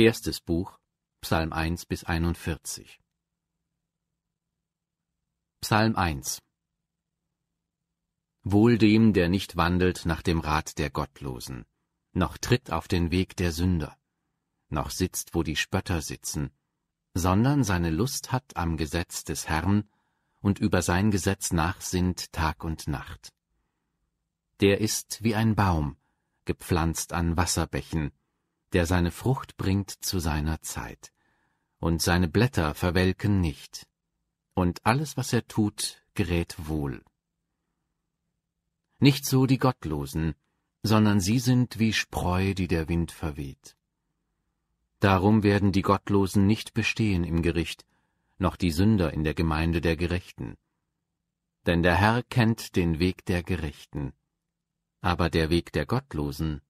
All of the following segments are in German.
Erstes Buch, Psalm 1 bis 41. Psalm 1 Wohl dem, der nicht wandelt nach dem Rat der Gottlosen, noch tritt auf den Weg der Sünder, noch sitzt, wo die Spötter sitzen, sondern seine Lust hat am Gesetz des Herrn und über sein Gesetz nachsinnt Tag und Nacht. Der ist wie ein Baum, gepflanzt an Wasserbächen, der seine Frucht bringt zu seiner Zeit, und seine Blätter verwelken nicht, und alles, was er tut, gerät wohl. Nicht so die Gottlosen, sondern sie sind wie Spreu, die der Wind verweht. Darum werden die Gottlosen nicht bestehen im Gericht, noch die Sünder in der Gemeinde der Gerechten. Denn der Herr kennt den Weg der Gerechten, aber der Weg der Gottlosen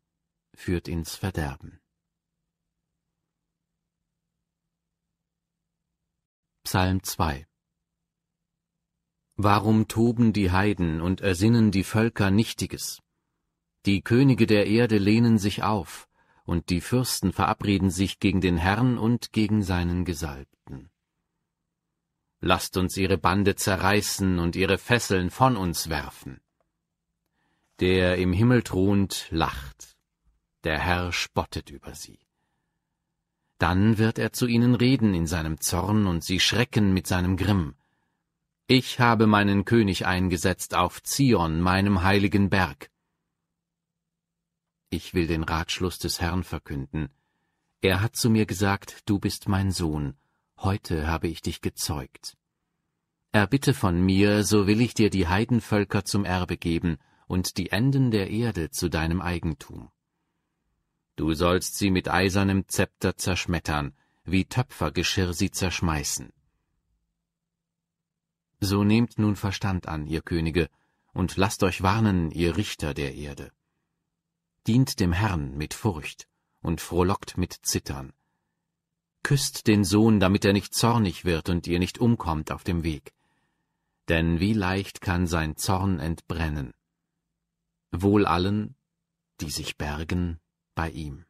führt ins Verderben. Psalm 2 Warum toben die Heiden und ersinnen die Völker Nichtiges? Die Könige der Erde lehnen sich auf, und die Fürsten verabreden sich gegen den Herrn und gegen seinen Gesalbten. Lasst uns ihre Bande zerreißen und ihre Fesseln von uns werfen. Der im Himmel thront, lacht, der Herr spottet über sie. Dann wird er zu ihnen reden in seinem Zorn, und sie schrecken mit seinem Grimm. Ich habe meinen König eingesetzt auf Zion, meinem heiligen Berg. Ich will den Ratschluss des Herrn verkünden. Er hat zu mir gesagt, du bist mein Sohn, heute habe ich dich gezeugt. Erbitte von mir, so will ich dir die Heidenvölker zum Erbe geben und die Enden der Erde zu deinem Eigentum. Du sollst sie mit eisernem Zepter zerschmettern, wie Töpfergeschirr sie zerschmeißen. So nehmt nun Verstand an, ihr Könige, und lasst euch warnen, ihr Richter der Erde. Dient dem Herrn mit Furcht und frohlockt mit Zittern. Küsst den Sohn, damit er nicht zornig wird und ihr nicht umkommt auf dem Weg. Denn wie leicht kann sein Zorn entbrennen. Wohl allen, die sich bergen bei ihm.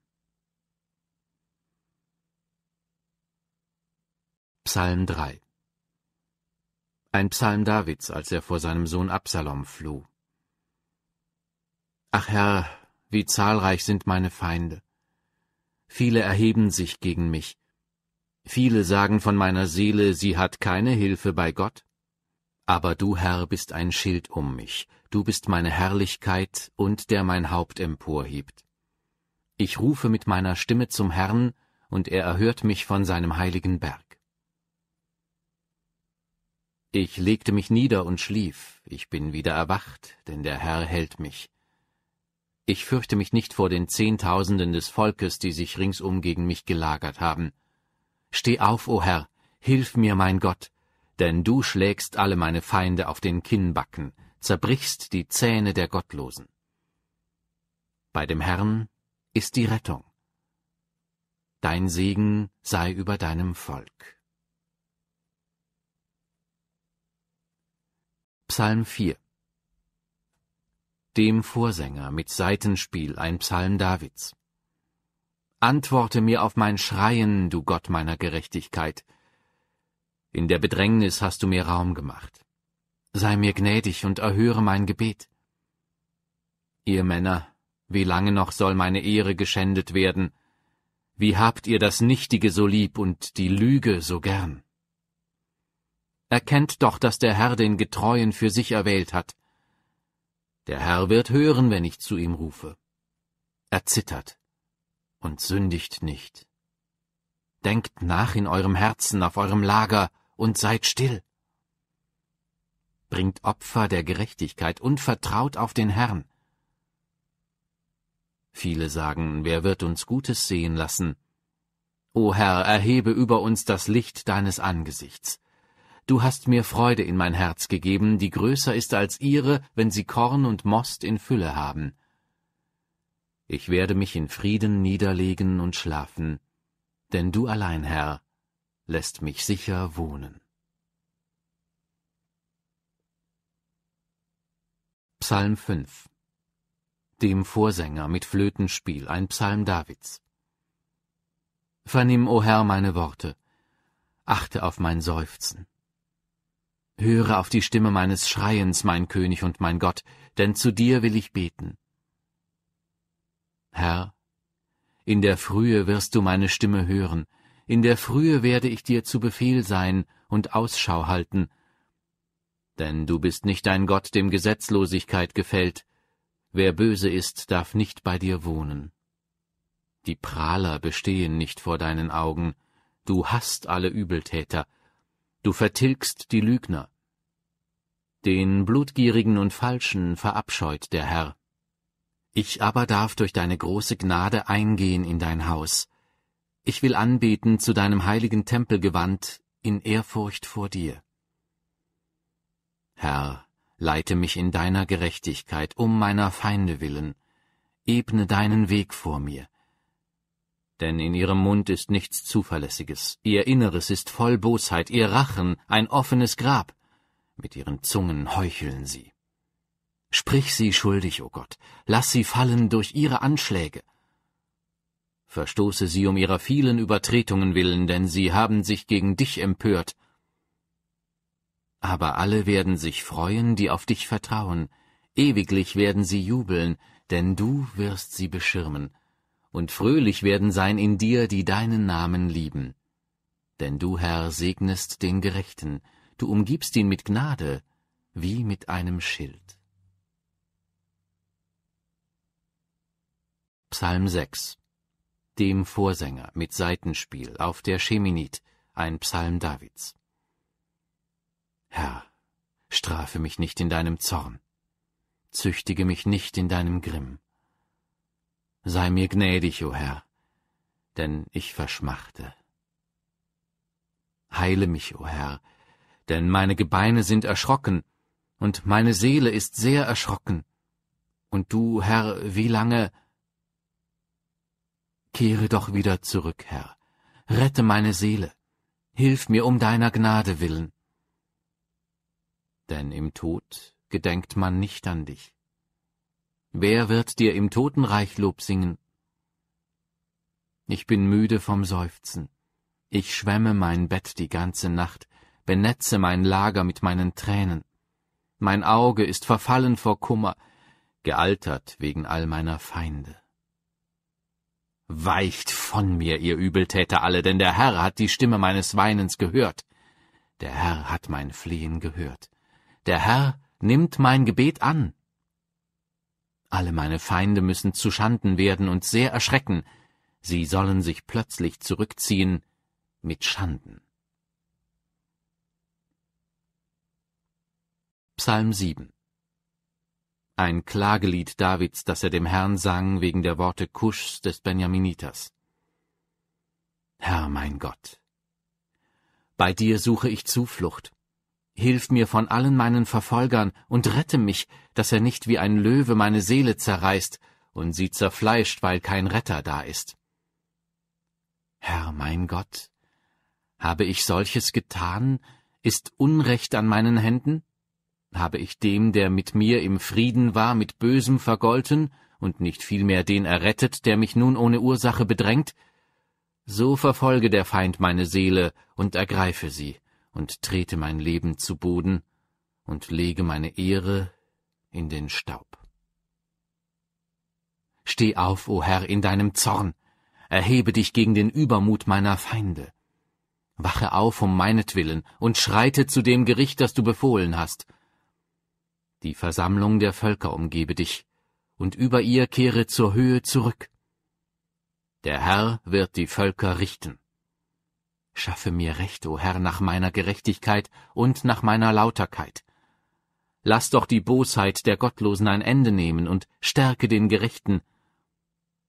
Psalm 3 Ein Psalm Davids, als er vor seinem Sohn Absalom floh. Ach Herr, wie zahlreich sind meine Feinde. Viele erheben sich gegen mich. Viele sagen von meiner Seele, sie hat keine Hilfe bei Gott. Aber du, Herr, bist ein Schild um mich, du bist meine Herrlichkeit und der mein Haupt emporhebt. Ich rufe mit meiner Stimme zum Herrn, und er erhört mich von seinem heiligen Berg. Ich legte mich nieder und schlief, ich bin wieder erwacht, denn der Herr hält mich. Ich fürchte mich nicht vor den Zehntausenden des Volkes, die sich ringsum gegen mich gelagert haben. Steh auf, o oh Herr, hilf mir, mein Gott, denn du schlägst alle meine Feinde auf den Kinnbacken, zerbrichst die Zähne der Gottlosen. Bei dem Herrn ist die Rettung. Dein Segen sei über deinem Volk. Psalm 4 Dem Vorsänger mit Seitenspiel ein Psalm Davids. Antworte mir auf mein Schreien, du Gott meiner Gerechtigkeit. In der Bedrängnis hast du mir Raum gemacht. Sei mir gnädig und erhöre mein Gebet. Ihr Männer, wie lange noch soll meine Ehre geschändet werden? Wie habt ihr das Nichtige so lieb und die Lüge so gern? Erkennt doch, dass der Herr den Getreuen für sich erwählt hat. Der Herr wird hören, wenn ich zu ihm rufe. Er zittert und sündigt nicht. Denkt nach in eurem Herzen, auf eurem Lager und seid still. Bringt Opfer der Gerechtigkeit und vertraut auf den Herrn. Viele sagen, wer wird uns Gutes sehen lassen? O Herr, erhebe über uns das Licht deines Angesichts. Du hast mir Freude in mein Herz gegeben, die größer ist als ihre, wenn sie Korn und Most in Fülle haben. Ich werde mich in Frieden niederlegen und schlafen, denn du allein, Herr, lässt mich sicher wohnen. Psalm 5 dem Vorsänger mit Flötenspiel, ein Psalm Davids. Vernimm, o Herr, meine Worte, achte auf mein Seufzen. Höre auf die Stimme meines Schreiens, mein König und mein Gott, denn zu dir will ich beten. Herr, in der Frühe wirst du meine Stimme hören, in der Frühe werde ich dir zu Befehl sein und Ausschau halten, denn du bist nicht ein Gott, dem Gesetzlosigkeit gefällt, Wer böse ist, darf nicht bei dir wohnen. Die Prahler bestehen nicht vor deinen Augen, du hast alle Übeltäter, du vertilgst die Lügner. Den Blutgierigen und Falschen verabscheut der Herr. Ich aber darf durch deine große Gnade eingehen in dein Haus. Ich will anbeten zu deinem heiligen Tempel gewandt, in Ehrfurcht vor dir. Herr, leite mich in deiner Gerechtigkeit um meiner Feinde willen, ebne deinen Weg vor mir. Denn in ihrem Mund ist nichts Zuverlässiges, ihr Inneres ist voll Bosheit, ihr Rachen ein offenes Grab, mit ihren Zungen heucheln sie. Sprich sie schuldig, o oh Gott, lass sie fallen durch ihre Anschläge. Verstoße sie um ihrer vielen Übertretungen willen, denn sie haben sich gegen dich empört, aber alle werden sich freuen, die auf dich vertrauen. Ewiglich werden sie jubeln, denn du wirst sie beschirmen. Und fröhlich werden sein in dir, die deinen Namen lieben. Denn du, Herr, segnest den Gerechten, du umgibst ihn mit Gnade, wie mit einem Schild. Psalm 6 Dem Vorsänger mit Seitenspiel auf der Scheminit, ein Psalm Davids. Herr, strafe mich nicht in deinem Zorn, züchtige mich nicht in deinem Grimm. Sei mir gnädig, o Herr, denn ich verschmachte. Heile mich, o Herr, denn meine Gebeine sind erschrocken, und meine Seele ist sehr erschrocken. Und du, Herr, wie lange? Kehre doch wieder zurück, Herr, rette meine Seele, hilf mir um deiner Gnade willen denn im Tod gedenkt man nicht an dich. Wer wird dir im Totenreich Lob singen? Ich bin müde vom Seufzen. Ich schwemme mein Bett die ganze Nacht, benetze mein Lager mit meinen Tränen. Mein Auge ist verfallen vor Kummer, gealtert wegen all meiner Feinde. Weicht von mir, ihr Übeltäter alle, denn der Herr hat die Stimme meines Weinens gehört. Der Herr hat mein Flehen gehört der Herr nimmt mein Gebet an. Alle meine Feinde müssen zuschanden werden und sehr erschrecken, sie sollen sich plötzlich zurückziehen mit Schanden. Psalm 7 Ein Klagelied Davids, das er dem Herrn sang wegen der Worte Kuschs des Benjaminiters. Herr mein Gott, bei dir suche ich Zuflucht. Hilf mir von allen meinen Verfolgern und rette mich, dass er nicht wie ein Löwe meine Seele zerreißt und sie zerfleischt, weil kein Retter da ist. Herr mein Gott, habe ich solches getan? Ist Unrecht an meinen Händen? Habe ich dem, der mit mir im Frieden war, mit Bösem vergolten und nicht vielmehr den errettet, der mich nun ohne Ursache bedrängt? So verfolge der Feind meine Seele und ergreife sie und trete mein Leben zu Boden und lege meine Ehre in den Staub. Steh auf, o Herr, in deinem Zorn, erhebe dich gegen den Übermut meiner Feinde. Wache auf um meinetwillen und schreite zu dem Gericht, das du befohlen hast. Die Versammlung der Völker umgebe dich, und über ihr kehre zur Höhe zurück. Der Herr wird die Völker richten. Schaffe mir Recht, o oh Herr, nach meiner Gerechtigkeit und nach meiner Lauterkeit. Lass doch die Bosheit der Gottlosen ein Ende nehmen und stärke den Gerechten,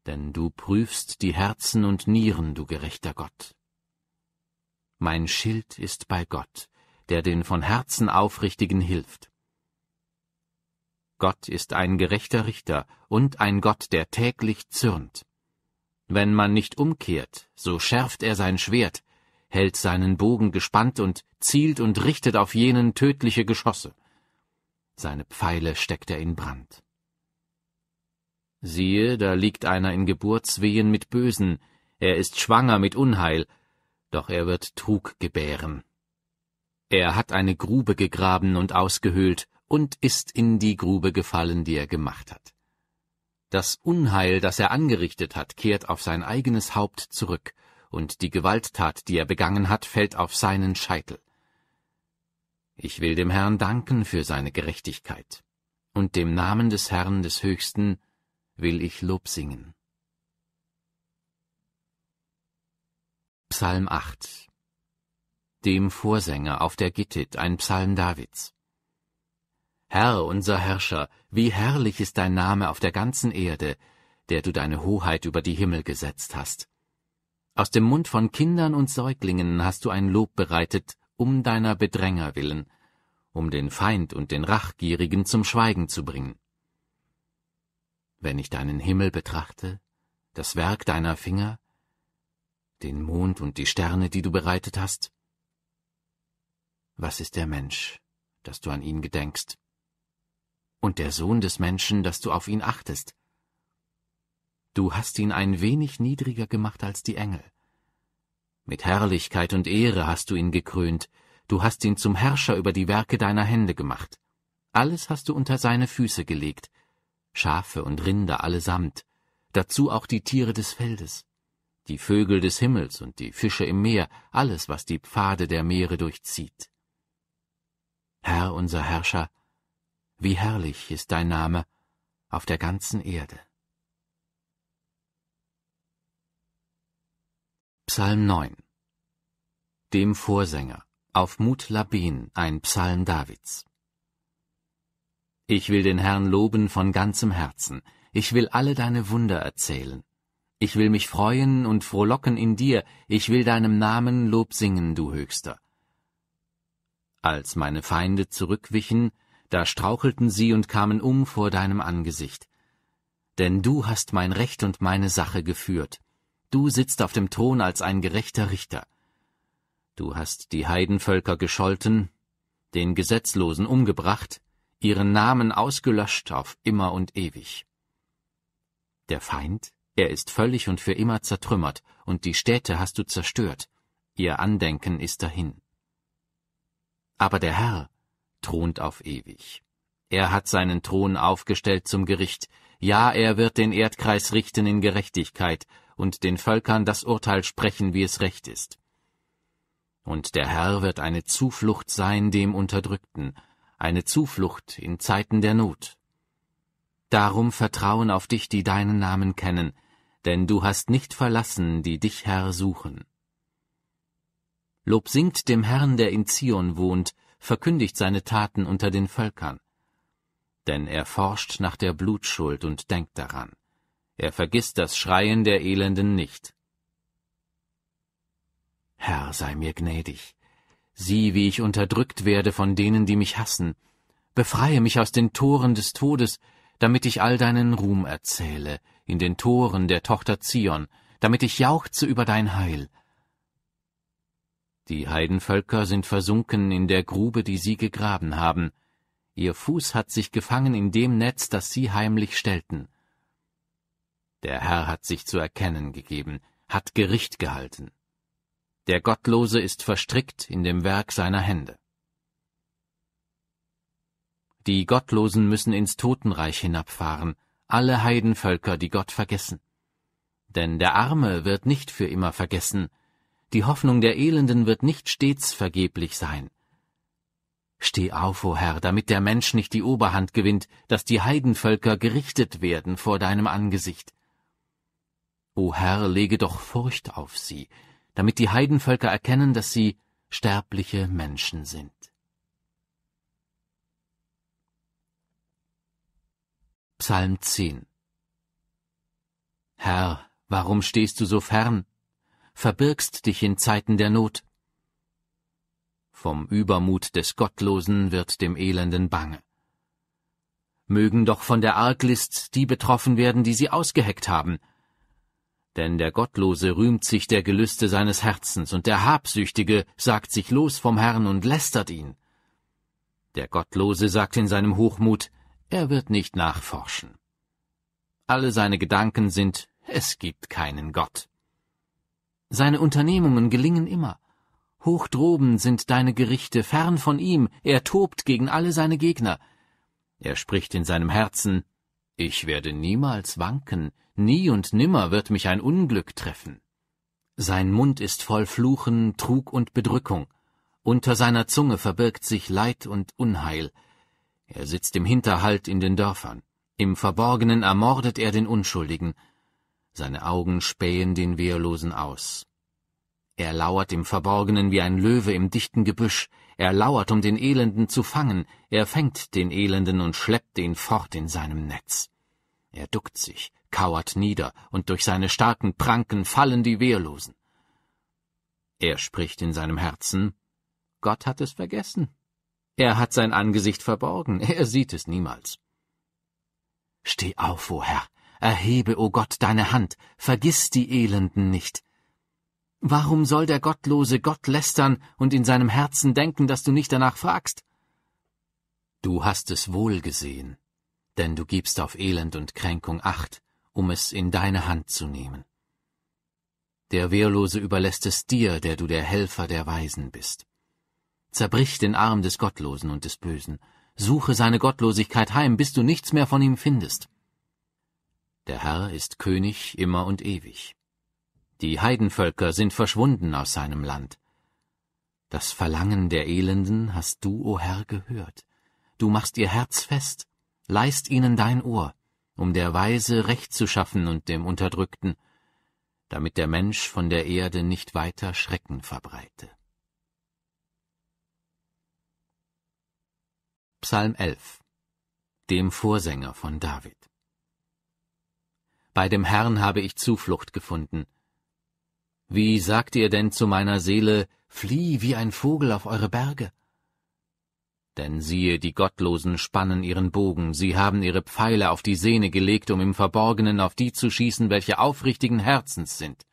denn du prüfst die Herzen und Nieren, du gerechter Gott. Mein Schild ist bei Gott, der den von Herzen Aufrichtigen hilft. Gott ist ein gerechter Richter und ein Gott, der täglich zürnt. Wenn man nicht umkehrt, so schärft er sein Schwert, hält seinen Bogen gespannt und zielt und richtet auf jenen tödliche Geschosse. Seine Pfeile steckt er in Brand. Siehe, da liegt einer in Geburtswehen mit Bösen, er ist schwanger mit Unheil, doch er wird Trug gebären. Er hat eine Grube gegraben und ausgehöhlt und ist in die Grube gefallen, die er gemacht hat. Das Unheil, das er angerichtet hat, kehrt auf sein eigenes Haupt zurück, und die Gewalttat, die er begangen hat, fällt auf seinen Scheitel. Ich will dem Herrn danken für seine Gerechtigkeit, und dem Namen des Herrn des Höchsten will ich Lob singen. Psalm 8 Dem Vorsänger auf der Gittit, ein Psalm Davids. Herr, unser Herrscher, wie herrlich ist dein Name auf der ganzen Erde, der du deine Hoheit über die Himmel gesetzt hast. Aus dem Mund von Kindern und Säuglingen hast du ein Lob bereitet, um deiner Bedränger willen, um den Feind und den Rachgierigen zum Schweigen zu bringen. Wenn ich deinen Himmel betrachte, das Werk deiner Finger, den Mond und die Sterne, die du bereitet hast? Was ist der Mensch, dass du an ihn gedenkst? Und der Sohn des Menschen, dass du auf ihn achtest? du hast ihn ein wenig niedriger gemacht als die Engel. Mit Herrlichkeit und Ehre hast du ihn gekrönt, du hast ihn zum Herrscher über die Werke deiner Hände gemacht. Alles hast du unter seine Füße gelegt, Schafe und Rinder allesamt, dazu auch die Tiere des Feldes, die Vögel des Himmels und die Fische im Meer, alles, was die Pfade der Meere durchzieht. Herr unser Herrscher, wie herrlich ist dein Name auf der ganzen Erde. Psalm 9 Dem Vorsänger, auf Mut Labin, ein Psalm Davids. Ich will den Herrn loben von ganzem Herzen, ich will alle deine Wunder erzählen. Ich will mich freuen und frohlocken in dir, ich will deinem Namen Lob singen, du Höchster. Als meine Feinde zurückwichen, da strauchelten sie und kamen um vor deinem Angesicht. Denn du hast mein Recht und meine Sache geführt, Du sitzt auf dem Thron als ein gerechter Richter. Du hast die Heidenvölker gescholten, den Gesetzlosen umgebracht, ihren Namen ausgelöscht auf immer und ewig. Der Feind, er ist völlig und für immer zertrümmert, und die Städte hast du zerstört, ihr Andenken ist dahin. Aber der Herr thront auf ewig. Er hat seinen Thron aufgestellt zum Gericht, ja, er wird den Erdkreis richten in Gerechtigkeit und den Völkern das Urteil sprechen, wie es recht ist. Und der Herr wird eine Zuflucht sein dem Unterdrückten, eine Zuflucht in Zeiten der Not. Darum vertrauen auf dich, die deinen Namen kennen, denn du hast nicht verlassen, die dich, Herr, suchen. Lob singt dem Herrn, der in Zion wohnt, verkündigt seine Taten unter den Völkern. Denn er forscht nach der Blutschuld und denkt daran. Er vergisst das Schreien der Elenden nicht. Herr, sei mir gnädig. Sieh, wie ich unterdrückt werde von denen, die mich hassen. Befreie mich aus den Toren des Todes, damit ich all deinen Ruhm erzähle, in den Toren der Tochter Zion, damit ich jauchze über dein Heil. Die Heidenvölker sind versunken in der Grube, die sie gegraben haben. Ihr Fuß hat sich gefangen in dem Netz, das sie heimlich stellten. Der Herr hat sich zu erkennen gegeben, hat Gericht gehalten. Der Gottlose ist verstrickt in dem Werk seiner Hände. Die Gottlosen müssen ins Totenreich hinabfahren, alle Heidenvölker, die Gott vergessen. Denn der Arme wird nicht für immer vergessen, die Hoffnung der Elenden wird nicht stets vergeblich sein. Steh auf, o oh Herr, damit der Mensch nicht die Oberhand gewinnt, dass die Heidenvölker gerichtet werden vor deinem Angesicht. O Herr, lege doch Furcht auf sie, damit die Heidenvölker erkennen, dass sie sterbliche Menschen sind. Psalm 10 Herr, warum stehst du so fern? Verbirgst dich in Zeiten der Not. Vom Übermut des Gottlosen wird dem Elenden bange. Mögen doch von der Arglist die betroffen werden, die sie ausgeheckt haben – denn der Gottlose rühmt sich der Gelüste seines Herzens, und der Habsüchtige sagt sich los vom Herrn und lästert ihn. Der Gottlose sagt in seinem Hochmut, er wird nicht nachforschen. Alle seine Gedanken sind, es gibt keinen Gott. Seine Unternehmungen gelingen immer. Hoch droben sind deine Gerichte, fern von ihm, er tobt gegen alle seine Gegner. Er spricht in seinem Herzen, ich werde niemals wanken, nie und nimmer wird mich ein Unglück treffen. Sein Mund ist voll Fluchen, Trug und Bedrückung, unter seiner Zunge verbirgt sich Leid und Unheil, er sitzt im Hinterhalt in den Dörfern, im Verborgenen ermordet er den Unschuldigen, seine Augen spähen den Wehrlosen aus. Er lauert im Verborgenen wie ein Löwe im dichten Gebüsch, er lauert, um den Elenden zu fangen, er fängt den Elenden und schleppt ihn fort in seinem Netz. Er duckt sich, kauert nieder, und durch seine starken Pranken fallen die Wehrlosen. Er spricht in seinem Herzen, Gott hat es vergessen. Er hat sein Angesicht verborgen, er sieht es niemals. Steh auf, o oh Herr, erhebe, o oh Gott, deine Hand, vergiss die Elenden nicht. Warum soll der Gottlose Gott lästern und in seinem Herzen denken, dass du nicht danach fragst? Du hast es wohl gesehen, denn du gibst auf Elend und Kränkung Acht, um es in deine Hand zu nehmen. Der Wehrlose überlässt es dir, der du der Helfer der Weisen bist. Zerbrich den Arm des Gottlosen und des Bösen, suche seine Gottlosigkeit heim, bis du nichts mehr von ihm findest. Der Herr ist König immer und ewig. Die Heidenvölker sind verschwunden aus seinem Land. Das Verlangen der Elenden hast du, o oh Herr, gehört. Du machst ihr Herz fest, leist ihnen dein Ohr, um der Weise Recht zu schaffen und dem Unterdrückten, damit der Mensch von der Erde nicht weiter Schrecken verbreite. Psalm 11 Dem Vorsänger von David Bei dem Herrn habe ich Zuflucht gefunden, wie sagt ihr denn zu meiner Seele, flieh wie ein Vogel auf eure Berge? Denn siehe, die Gottlosen spannen ihren Bogen, sie haben ihre Pfeile auf die Sehne gelegt, um im Verborgenen auf die zu schießen, welche aufrichtigen Herzens sind.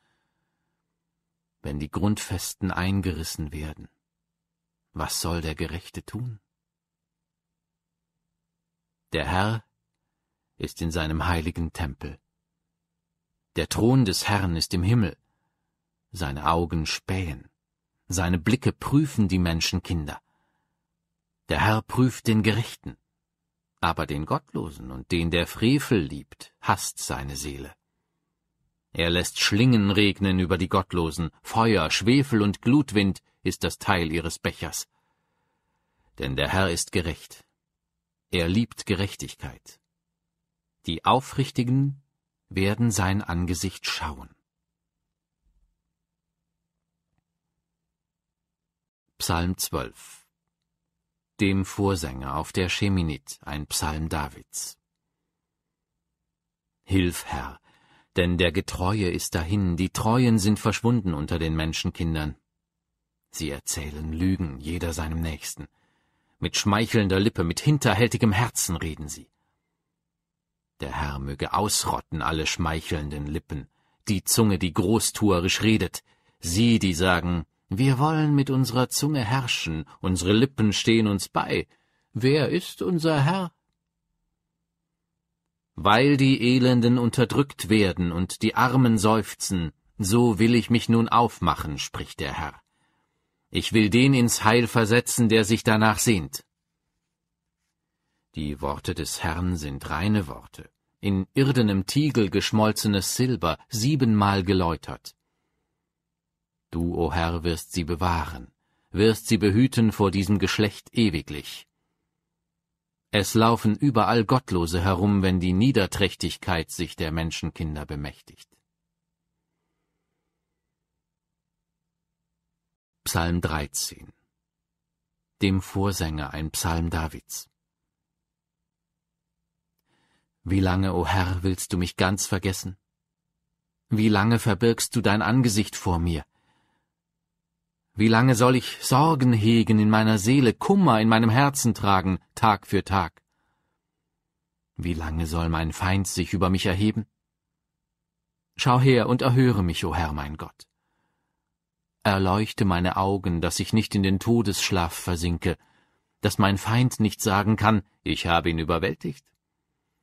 Wenn die Grundfesten eingerissen werden, was soll der Gerechte tun? Der Herr ist in seinem heiligen Tempel. Der Thron des Herrn ist im Himmel seine Augen spähen, seine Blicke prüfen die Menschenkinder. Der Herr prüft den Gerechten, aber den Gottlosen und den der Frevel liebt, hasst seine Seele. Er lässt Schlingen regnen über die Gottlosen, Feuer, Schwefel und Glutwind ist das Teil ihres Bechers. Denn der Herr ist gerecht, er liebt Gerechtigkeit. Die Aufrichtigen werden sein Angesicht schauen. Psalm 12 Dem Vorsänger auf der Scheminit, ein Psalm Davids. Hilf, Herr, denn der Getreue ist dahin, die Treuen sind verschwunden unter den Menschenkindern. Sie erzählen Lügen, jeder seinem Nächsten. Mit schmeichelnder Lippe, mit hinterhältigem Herzen reden sie. Der Herr möge ausrotten alle schmeichelnden Lippen, die Zunge, die großtuerisch redet, sie, die sagen, wir wollen mit unserer Zunge herrschen, unsere Lippen stehen uns bei. Wer ist unser Herr? Weil die Elenden unterdrückt werden und die Armen seufzen, so will ich mich nun aufmachen, spricht der Herr. Ich will den ins Heil versetzen, der sich danach sehnt. Die Worte des Herrn sind reine Worte, in irdenem Tiegel geschmolzenes Silber, siebenmal geläutert. Du, o oh Herr, wirst sie bewahren, wirst sie behüten vor diesem Geschlecht ewiglich. Es laufen überall Gottlose herum, wenn die Niederträchtigkeit sich der Menschenkinder bemächtigt. Psalm 13 Dem Vorsänger ein Psalm Davids Wie lange, o oh Herr, willst du mich ganz vergessen? Wie lange verbirgst du dein Angesicht vor mir? Wie lange soll ich Sorgen hegen in meiner Seele, Kummer in meinem Herzen tragen, Tag für Tag? Wie lange soll mein Feind sich über mich erheben? Schau her und erhöre mich, o Herr mein Gott. Erleuchte meine Augen, dass ich nicht in den Todesschlaf versinke, dass mein Feind nicht sagen kann, ich habe ihn überwältigt,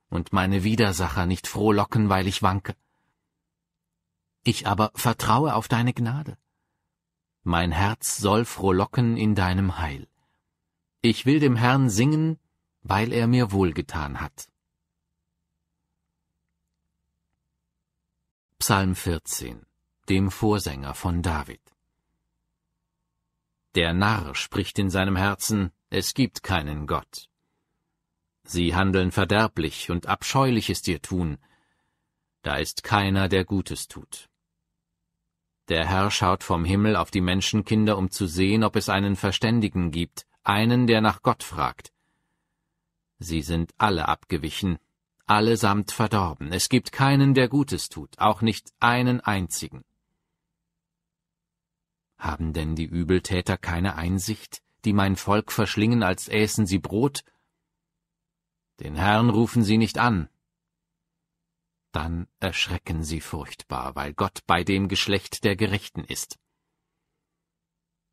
und meine Widersacher nicht frohlocken, weil ich wanke. Ich aber vertraue auf deine Gnade mein Herz soll frohlocken in deinem Heil. Ich will dem Herrn singen, weil er mir wohlgetan hat. Psalm 14, dem Vorsänger von David. Der Narr spricht in seinem Herzen, es gibt keinen Gott. Sie handeln verderblich und abscheuliches dir tun, da ist keiner, der Gutes tut. Der Herr schaut vom Himmel auf die Menschenkinder, um zu sehen, ob es einen Verständigen gibt, einen, der nach Gott fragt. Sie sind alle abgewichen, allesamt verdorben. Es gibt keinen, der Gutes tut, auch nicht einen einzigen. Haben denn die Übeltäter keine Einsicht, die mein Volk verschlingen, als äßen sie Brot? Den Herrn rufen sie nicht an, dann erschrecken sie furchtbar, weil Gott bei dem Geschlecht der Gerechten ist.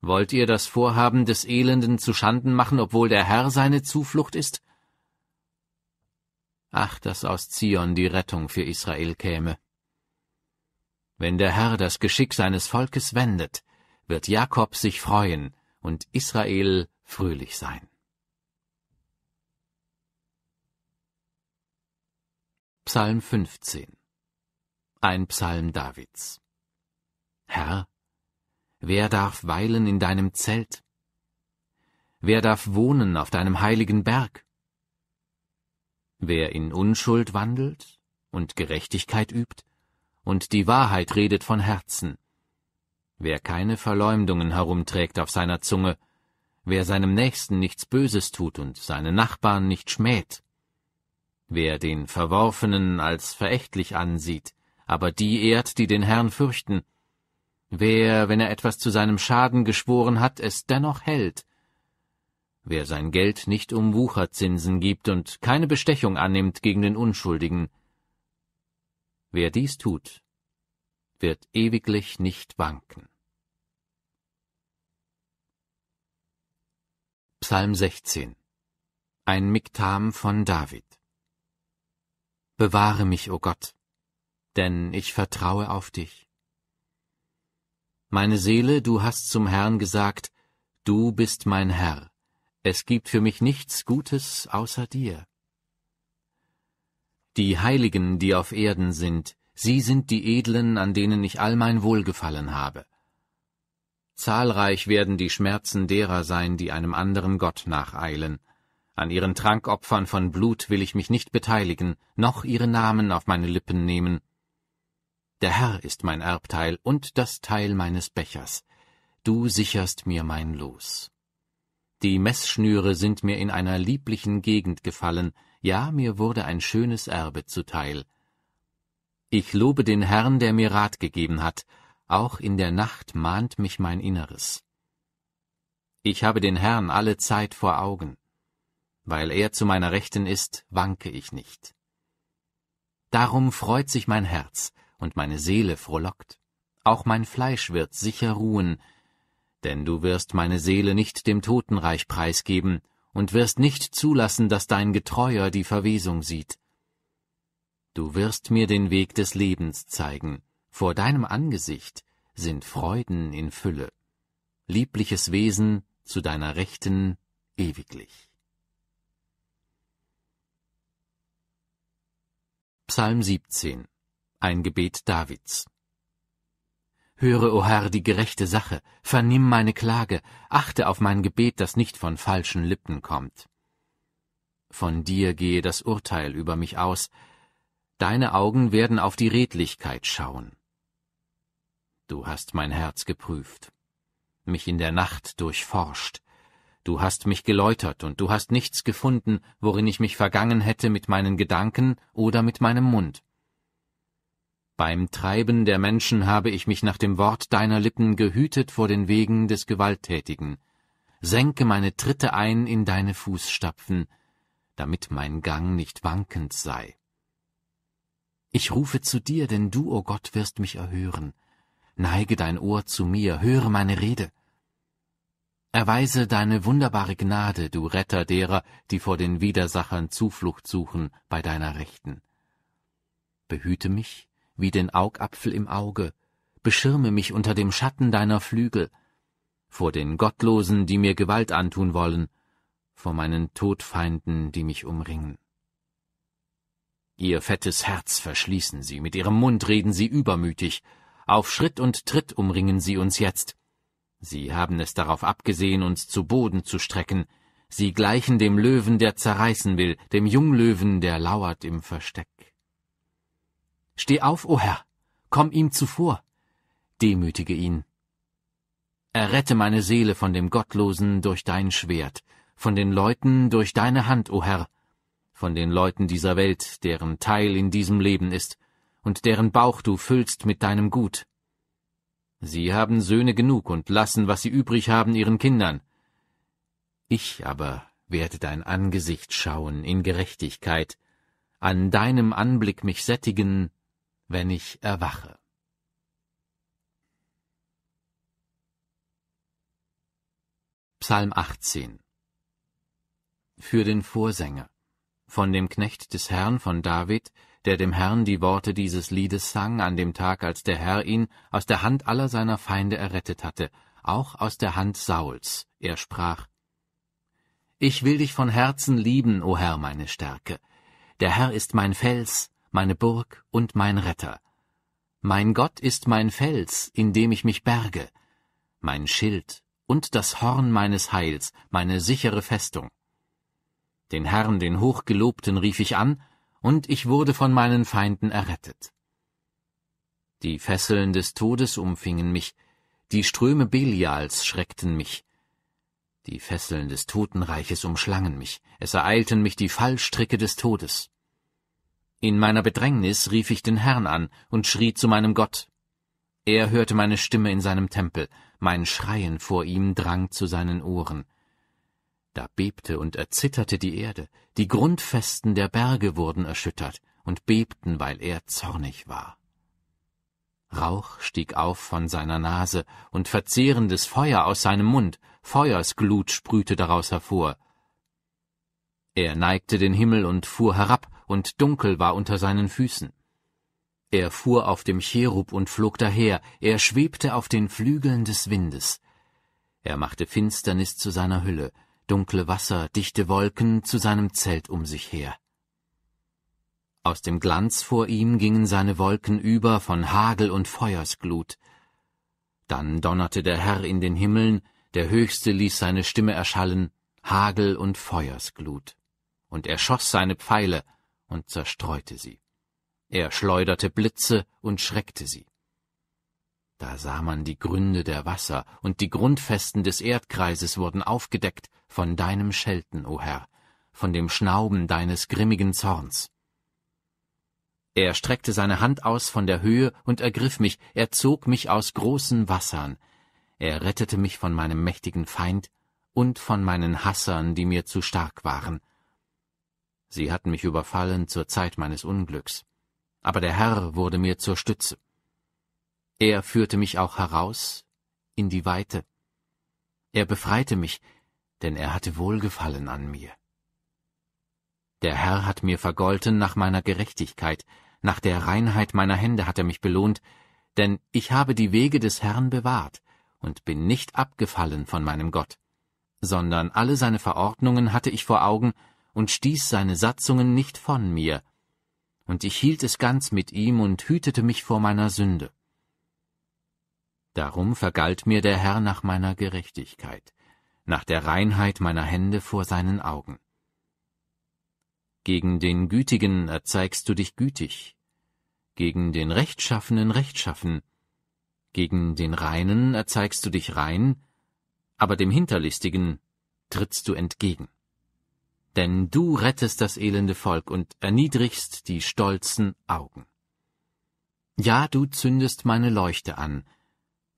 Wollt ihr das Vorhaben des Elenden zuschanden machen, obwohl der Herr seine Zuflucht ist? Ach, dass aus Zion die Rettung für Israel käme. Wenn der Herr das Geschick seines Volkes wendet, wird Jakob sich freuen und Israel fröhlich sein. Psalm 15 Ein Psalm Davids Herr, wer darf weilen in deinem Zelt? Wer darf wohnen auf deinem heiligen Berg? Wer in Unschuld wandelt und Gerechtigkeit übt und die Wahrheit redet von Herzen, wer keine Verleumdungen herumträgt auf seiner Zunge, wer seinem Nächsten nichts Böses tut und seine Nachbarn nicht schmäht, Wer den Verworfenen als verächtlich ansieht, aber die ehrt, die den Herrn fürchten. Wer, wenn er etwas zu seinem Schaden geschworen hat, es dennoch hält. Wer sein Geld nicht um Wucherzinsen gibt und keine Bestechung annimmt gegen den Unschuldigen. Wer dies tut, wird ewiglich nicht wanken. Psalm 16 Ein Miktam von David Bewahre mich, o oh Gott, denn ich vertraue auf dich. Meine Seele, du hast zum Herrn gesagt, du bist mein Herr, es gibt für mich nichts Gutes außer dir. Die Heiligen, die auf Erden sind, sie sind die Edlen, an denen ich all mein Wohlgefallen habe. Zahlreich werden die Schmerzen derer sein, die einem anderen Gott nacheilen, an ihren Trankopfern von Blut will ich mich nicht beteiligen, noch ihre Namen auf meine Lippen nehmen. Der Herr ist mein Erbteil und das Teil meines Bechers. Du sicherst mir mein Los. Die Messschnüre sind mir in einer lieblichen Gegend gefallen, ja, mir wurde ein schönes Erbe zuteil. Ich lobe den Herrn, der mir Rat gegeben hat, auch in der Nacht mahnt mich mein Inneres. Ich habe den Herrn alle Zeit vor Augen. Weil er zu meiner Rechten ist, wanke ich nicht. Darum freut sich mein Herz und meine Seele frohlockt. Auch mein Fleisch wird sicher ruhen, denn du wirst meine Seele nicht dem Totenreich preisgeben und wirst nicht zulassen, dass dein Getreuer die Verwesung sieht. Du wirst mir den Weg des Lebens zeigen, vor deinem Angesicht sind Freuden in Fülle, liebliches Wesen zu deiner Rechten ewiglich. Psalm 17 Ein Gebet Davids Höre, o Herr, die gerechte Sache, vernimm meine Klage, achte auf mein Gebet, das nicht von falschen Lippen kommt. Von dir gehe das Urteil über mich aus, deine Augen werden auf die Redlichkeit schauen. Du hast mein Herz geprüft, mich in der Nacht durchforscht, Du hast mich geläutert und du hast nichts gefunden, worin ich mich vergangen hätte mit meinen Gedanken oder mit meinem Mund. Beim Treiben der Menschen habe ich mich nach dem Wort deiner Lippen gehütet vor den Wegen des Gewalttätigen. Senke meine Tritte ein in deine Fußstapfen, damit mein Gang nicht wankend sei. Ich rufe zu dir, denn du, o oh Gott, wirst mich erhören. Neige dein Ohr zu mir, höre meine Rede. Erweise deine wunderbare Gnade, du Retter derer, die vor den Widersachern Zuflucht suchen bei deiner Rechten. Behüte mich wie den Augapfel im Auge, beschirme mich unter dem Schatten deiner Flügel, vor den Gottlosen, die mir Gewalt antun wollen, vor meinen Todfeinden, die mich umringen. Ihr fettes Herz verschließen sie, mit ihrem Mund reden sie übermütig, auf Schritt und Tritt umringen sie uns jetzt, Sie haben es darauf abgesehen, uns zu Boden zu strecken. Sie gleichen dem Löwen, der zerreißen will, dem Junglöwen, der lauert im Versteck. Steh auf, o oh Herr, komm ihm zuvor, demütige ihn. Errette meine Seele von dem Gottlosen durch dein Schwert, von den Leuten durch deine Hand, o oh Herr, von den Leuten dieser Welt, deren Teil in diesem Leben ist, und deren Bauch du füllst mit deinem Gut. Sie haben Söhne genug und lassen, was sie übrig haben, ihren Kindern. Ich aber werde dein Angesicht schauen in Gerechtigkeit, an deinem Anblick mich sättigen, wenn ich erwache. Psalm 18 Für den Vorsänger von dem Knecht des Herrn von David, der dem Herrn die Worte dieses Liedes sang an dem Tag, als der Herr ihn aus der Hand aller seiner Feinde errettet hatte, auch aus der Hand Sauls. Er sprach, Ich will dich von Herzen lieben, o Herr, meine Stärke. Der Herr ist mein Fels, meine Burg und mein Retter. Mein Gott ist mein Fels, in dem ich mich berge, mein Schild und das Horn meines Heils, meine sichere Festung. Den Herrn, den Hochgelobten, rief ich an, und ich wurde von meinen Feinden errettet. Die Fesseln des Todes umfingen mich, die Ströme Belials schreckten mich, die Fesseln des Totenreiches umschlangen mich, es ereilten mich die Fallstricke des Todes. In meiner Bedrängnis rief ich den Herrn an und schrie zu meinem Gott. Er hörte meine Stimme in seinem Tempel, mein Schreien vor ihm drang zu seinen Ohren. Da bebte und erzitterte die Erde, die Grundfesten der Berge wurden erschüttert und bebten, weil er zornig war. Rauch stieg auf von seiner Nase und verzehrendes Feuer aus seinem Mund, Feuersglut sprühte daraus hervor. Er neigte den Himmel und fuhr herab, und dunkel war unter seinen Füßen. Er fuhr auf dem Cherub und flog daher, er schwebte auf den Flügeln des Windes. Er machte Finsternis zu seiner Hülle, dunkle Wasser, dichte Wolken zu seinem Zelt um sich her. Aus dem Glanz vor ihm gingen seine Wolken über von Hagel und Feuersglut. Dann donnerte der Herr in den Himmeln, der Höchste ließ seine Stimme erschallen, Hagel und Feuersglut. Und er schoss seine Pfeile und zerstreute sie. Er schleuderte Blitze und schreckte sie. Da sah man die Gründe der Wasser, und die Grundfesten des Erdkreises wurden aufgedeckt von deinem Schelten, o Herr, von dem Schnauben deines grimmigen Zorns. Er streckte seine Hand aus von der Höhe und ergriff mich, er zog mich aus großen Wassern, er rettete mich von meinem mächtigen Feind und von meinen Hassern, die mir zu stark waren. Sie hatten mich überfallen zur Zeit meines Unglücks, aber der Herr wurde mir zur Stütze. Er führte mich auch heraus in die Weite. Er befreite mich, denn er hatte Wohlgefallen an mir. Der Herr hat mir vergolten nach meiner Gerechtigkeit, nach der Reinheit meiner Hände hat er mich belohnt, denn ich habe die Wege des Herrn bewahrt und bin nicht abgefallen von meinem Gott, sondern alle seine Verordnungen hatte ich vor Augen und stieß seine Satzungen nicht von mir, und ich hielt es ganz mit ihm und hütete mich vor meiner Sünde. Darum vergalt mir der Herr nach meiner Gerechtigkeit, nach der Reinheit meiner Hände vor seinen Augen. Gegen den Gütigen erzeigst du dich gütig, gegen den Rechtschaffenen rechtschaffen, gegen den Reinen erzeigst du dich rein, aber dem Hinterlistigen trittst du entgegen. Denn du rettest das elende Volk und erniedrigst die stolzen Augen. Ja, du zündest meine Leuchte an,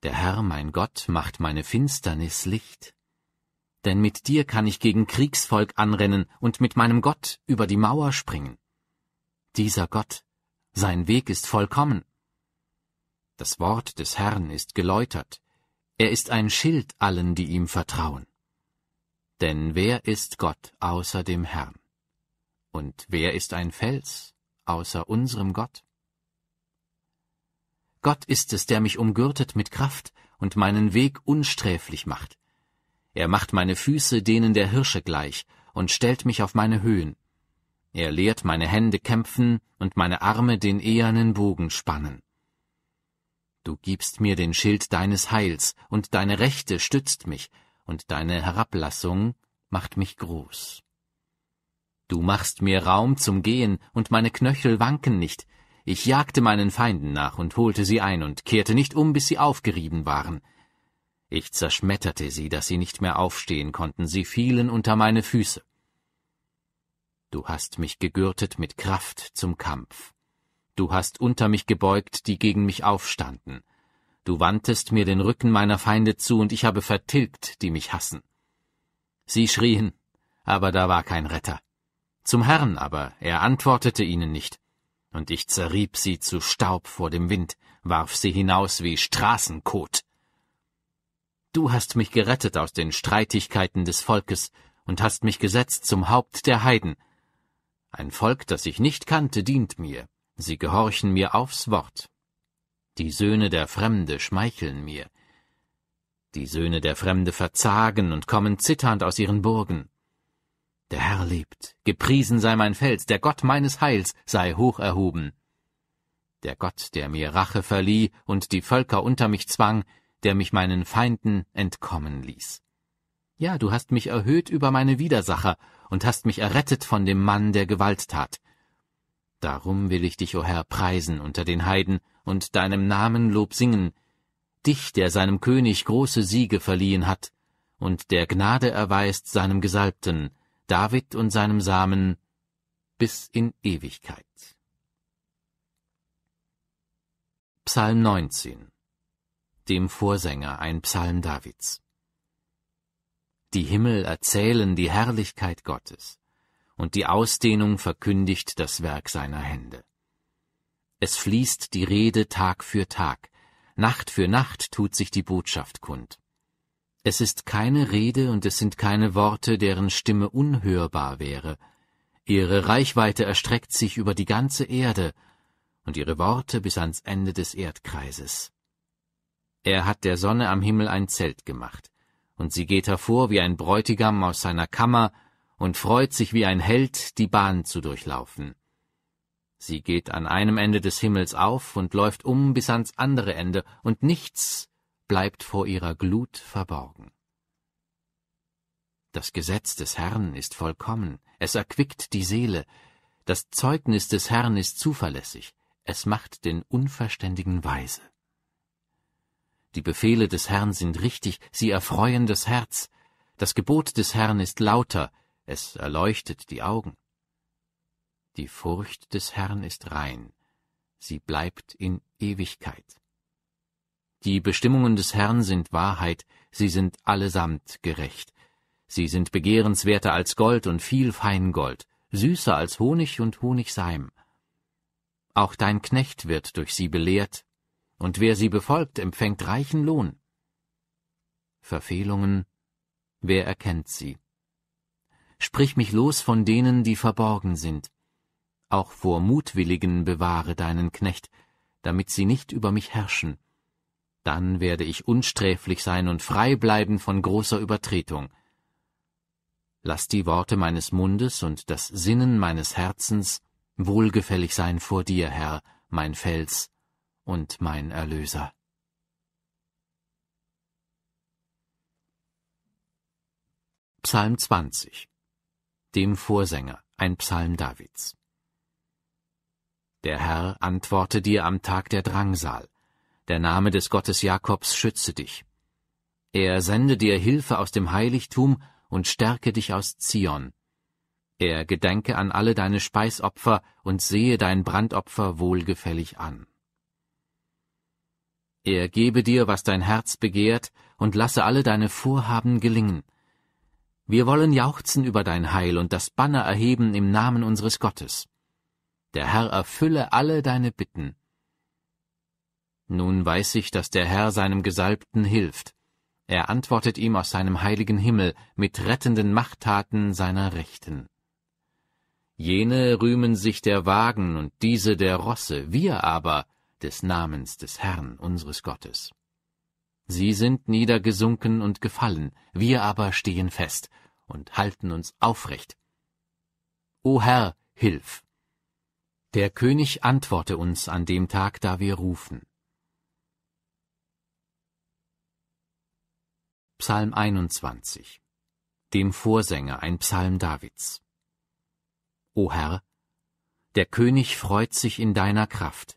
der Herr mein Gott macht meine Finsternis Licht. Denn mit dir kann ich gegen Kriegsvolk anrennen und mit meinem Gott über die Mauer springen. Dieser Gott, sein Weg ist vollkommen. Das Wort des Herrn ist geläutert, er ist ein Schild allen, die ihm vertrauen. Denn wer ist Gott außer dem Herrn? Und wer ist ein Fels außer unserem Gott? Gott ist es, der mich umgürtet mit Kraft und meinen Weg unsträflich macht. Er macht meine Füße denen der Hirsche gleich und stellt mich auf meine Höhen. Er lehrt meine Hände kämpfen und meine Arme den ehernen Bogen spannen. Du gibst mir den Schild deines Heils, und deine Rechte stützt mich, und deine Herablassung macht mich groß. Du machst mir Raum zum Gehen, und meine Knöchel wanken nicht, ich jagte meinen Feinden nach und holte sie ein und kehrte nicht um, bis sie aufgerieben waren. Ich zerschmetterte sie, dass sie nicht mehr aufstehen konnten, sie fielen unter meine Füße. Du hast mich gegürtet mit Kraft zum Kampf. Du hast unter mich gebeugt, die gegen mich aufstanden. Du wandtest mir den Rücken meiner Feinde zu, und ich habe vertilgt, die mich hassen. Sie schrien, aber da war kein Retter. Zum Herrn aber, er antwortete ihnen nicht und ich zerrieb sie zu Staub vor dem Wind, warf sie hinaus wie Straßenkot. Du hast mich gerettet aus den Streitigkeiten des Volkes und hast mich gesetzt zum Haupt der Heiden. Ein Volk, das ich nicht kannte, dient mir, sie gehorchen mir aufs Wort. Die Söhne der Fremde schmeicheln mir. Die Söhne der Fremde verzagen und kommen zitternd aus ihren Burgen. Der Herr lebt, gepriesen sei mein Fels, der Gott meines Heils sei hoch erhoben. Der Gott, der mir Rache verlieh und die Völker unter mich zwang, der mich meinen Feinden entkommen ließ. Ja, du hast mich erhöht über meine Widersacher und hast mich errettet von dem Mann, der Gewalt tat. Darum will ich dich, o oh Herr, preisen unter den Heiden und deinem Namen Lob singen, dich, der seinem König große Siege verliehen hat und der Gnade erweist seinem Gesalbten, David und seinem Samen bis in Ewigkeit. Psalm 19 Dem Vorsänger ein Psalm Davids Die Himmel erzählen die Herrlichkeit Gottes, und die Ausdehnung verkündigt das Werk seiner Hände. Es fließt die Rede Tag für Tag, Nacht für Nacht tut sich die Botschaft kund. Es ist keine Rede und es sind keine Worte, deren Stimme unhörbar wäre. Ihre Reichweite erstreckt sich über die ganze Erde und ihre Worte bis ans Ende des Erdkreises. Er hat der Sonne am Himmel ein Zelt gemacht, und sie geht hervor wie ein Bräutigam aus seiner Kammer und freut sich wie ein Held, die Bahn zu durchlaufen. Sie geht an einem Ende des Himmels auf und läuft um bis ans andere Ende, und nichts bleibt vor ihrer Glut verborgen. Das Gesetz des Herrn ist vollkommen, es erquickt die Seele, das Zeugnis des Herrn ist zuverlässig, es macht den Unverständigen weise. Die Befehle des Herrn sind richtig, sie erfreuen das Herz, das Gebot des Herrn ist lauter, es erleuchtet die Augen. Die Furcht des Herrn ist rein, sie bleibt in Ewigkeit. Die Bestimmungen des Herrn sind Wahrheit, sie sind allesamt gerecht. Sie sind begehrenswerter als Gold und viel Feingold, süßer als Honig und Honigseim. Auch dein Knecht wird durch sie belehrt, und wer sie befolgt, empfängt reichen Lohn. Verfehlungen, wer erkennt sie? Sprich mich los von denen, die verborgen sind. Auch vor Mutwilligen bewahre deinen Knecht, damit sie nicht über mich herrschen, dann werde ich unsträflich sein und frei bleiben von großer Übertretung. Lass die Worte meines Mundes und das Sinnen meines Herzens wohlgefällig sein vor dir, Herr, mein Fels und mein Erlöser. Psalm 20 Dem Vorsänger, ein Psalm Davids Der Herr antworte dir am Tag der Drangsal, der Name des Gottes Jakobs schütze dich. Er sende dir Hilfe aus dem Heiligtum und stärke dich aus Zion. Er gedenke an alle deine Speisopfer und sehe dein Brandopfer wohlgefällig an. Er gebe dir, was dein Herz begehrt, und lasse alle deine Vorhaben gelingen. Wir wollen jauchzen über dein Heil und das Banner erheben im Namen unseres Gottes. Der Herr erfülle alle deine Bitten. Nun weiß ich, dass der Herr seinem Gesalbten hilft. Er antwortet ihm aus seinem heiligen Himmel mit rettenden Machttaten seiner Rechten. Jene rühmen sich der Wagen und diese der Rosse, wir aber des Namens des Herrn unseres Gottes. Sie sind niedergesunken und gefallen, wir aber stehen fest und halten uns aufrecht. O Herr, hilf! Der König antworte uns an dem Tag, da wir rufen. Psalm 21 Dem Vorsänger ein Psalm Davids O Herr, der König freut sich in deiner Kraft,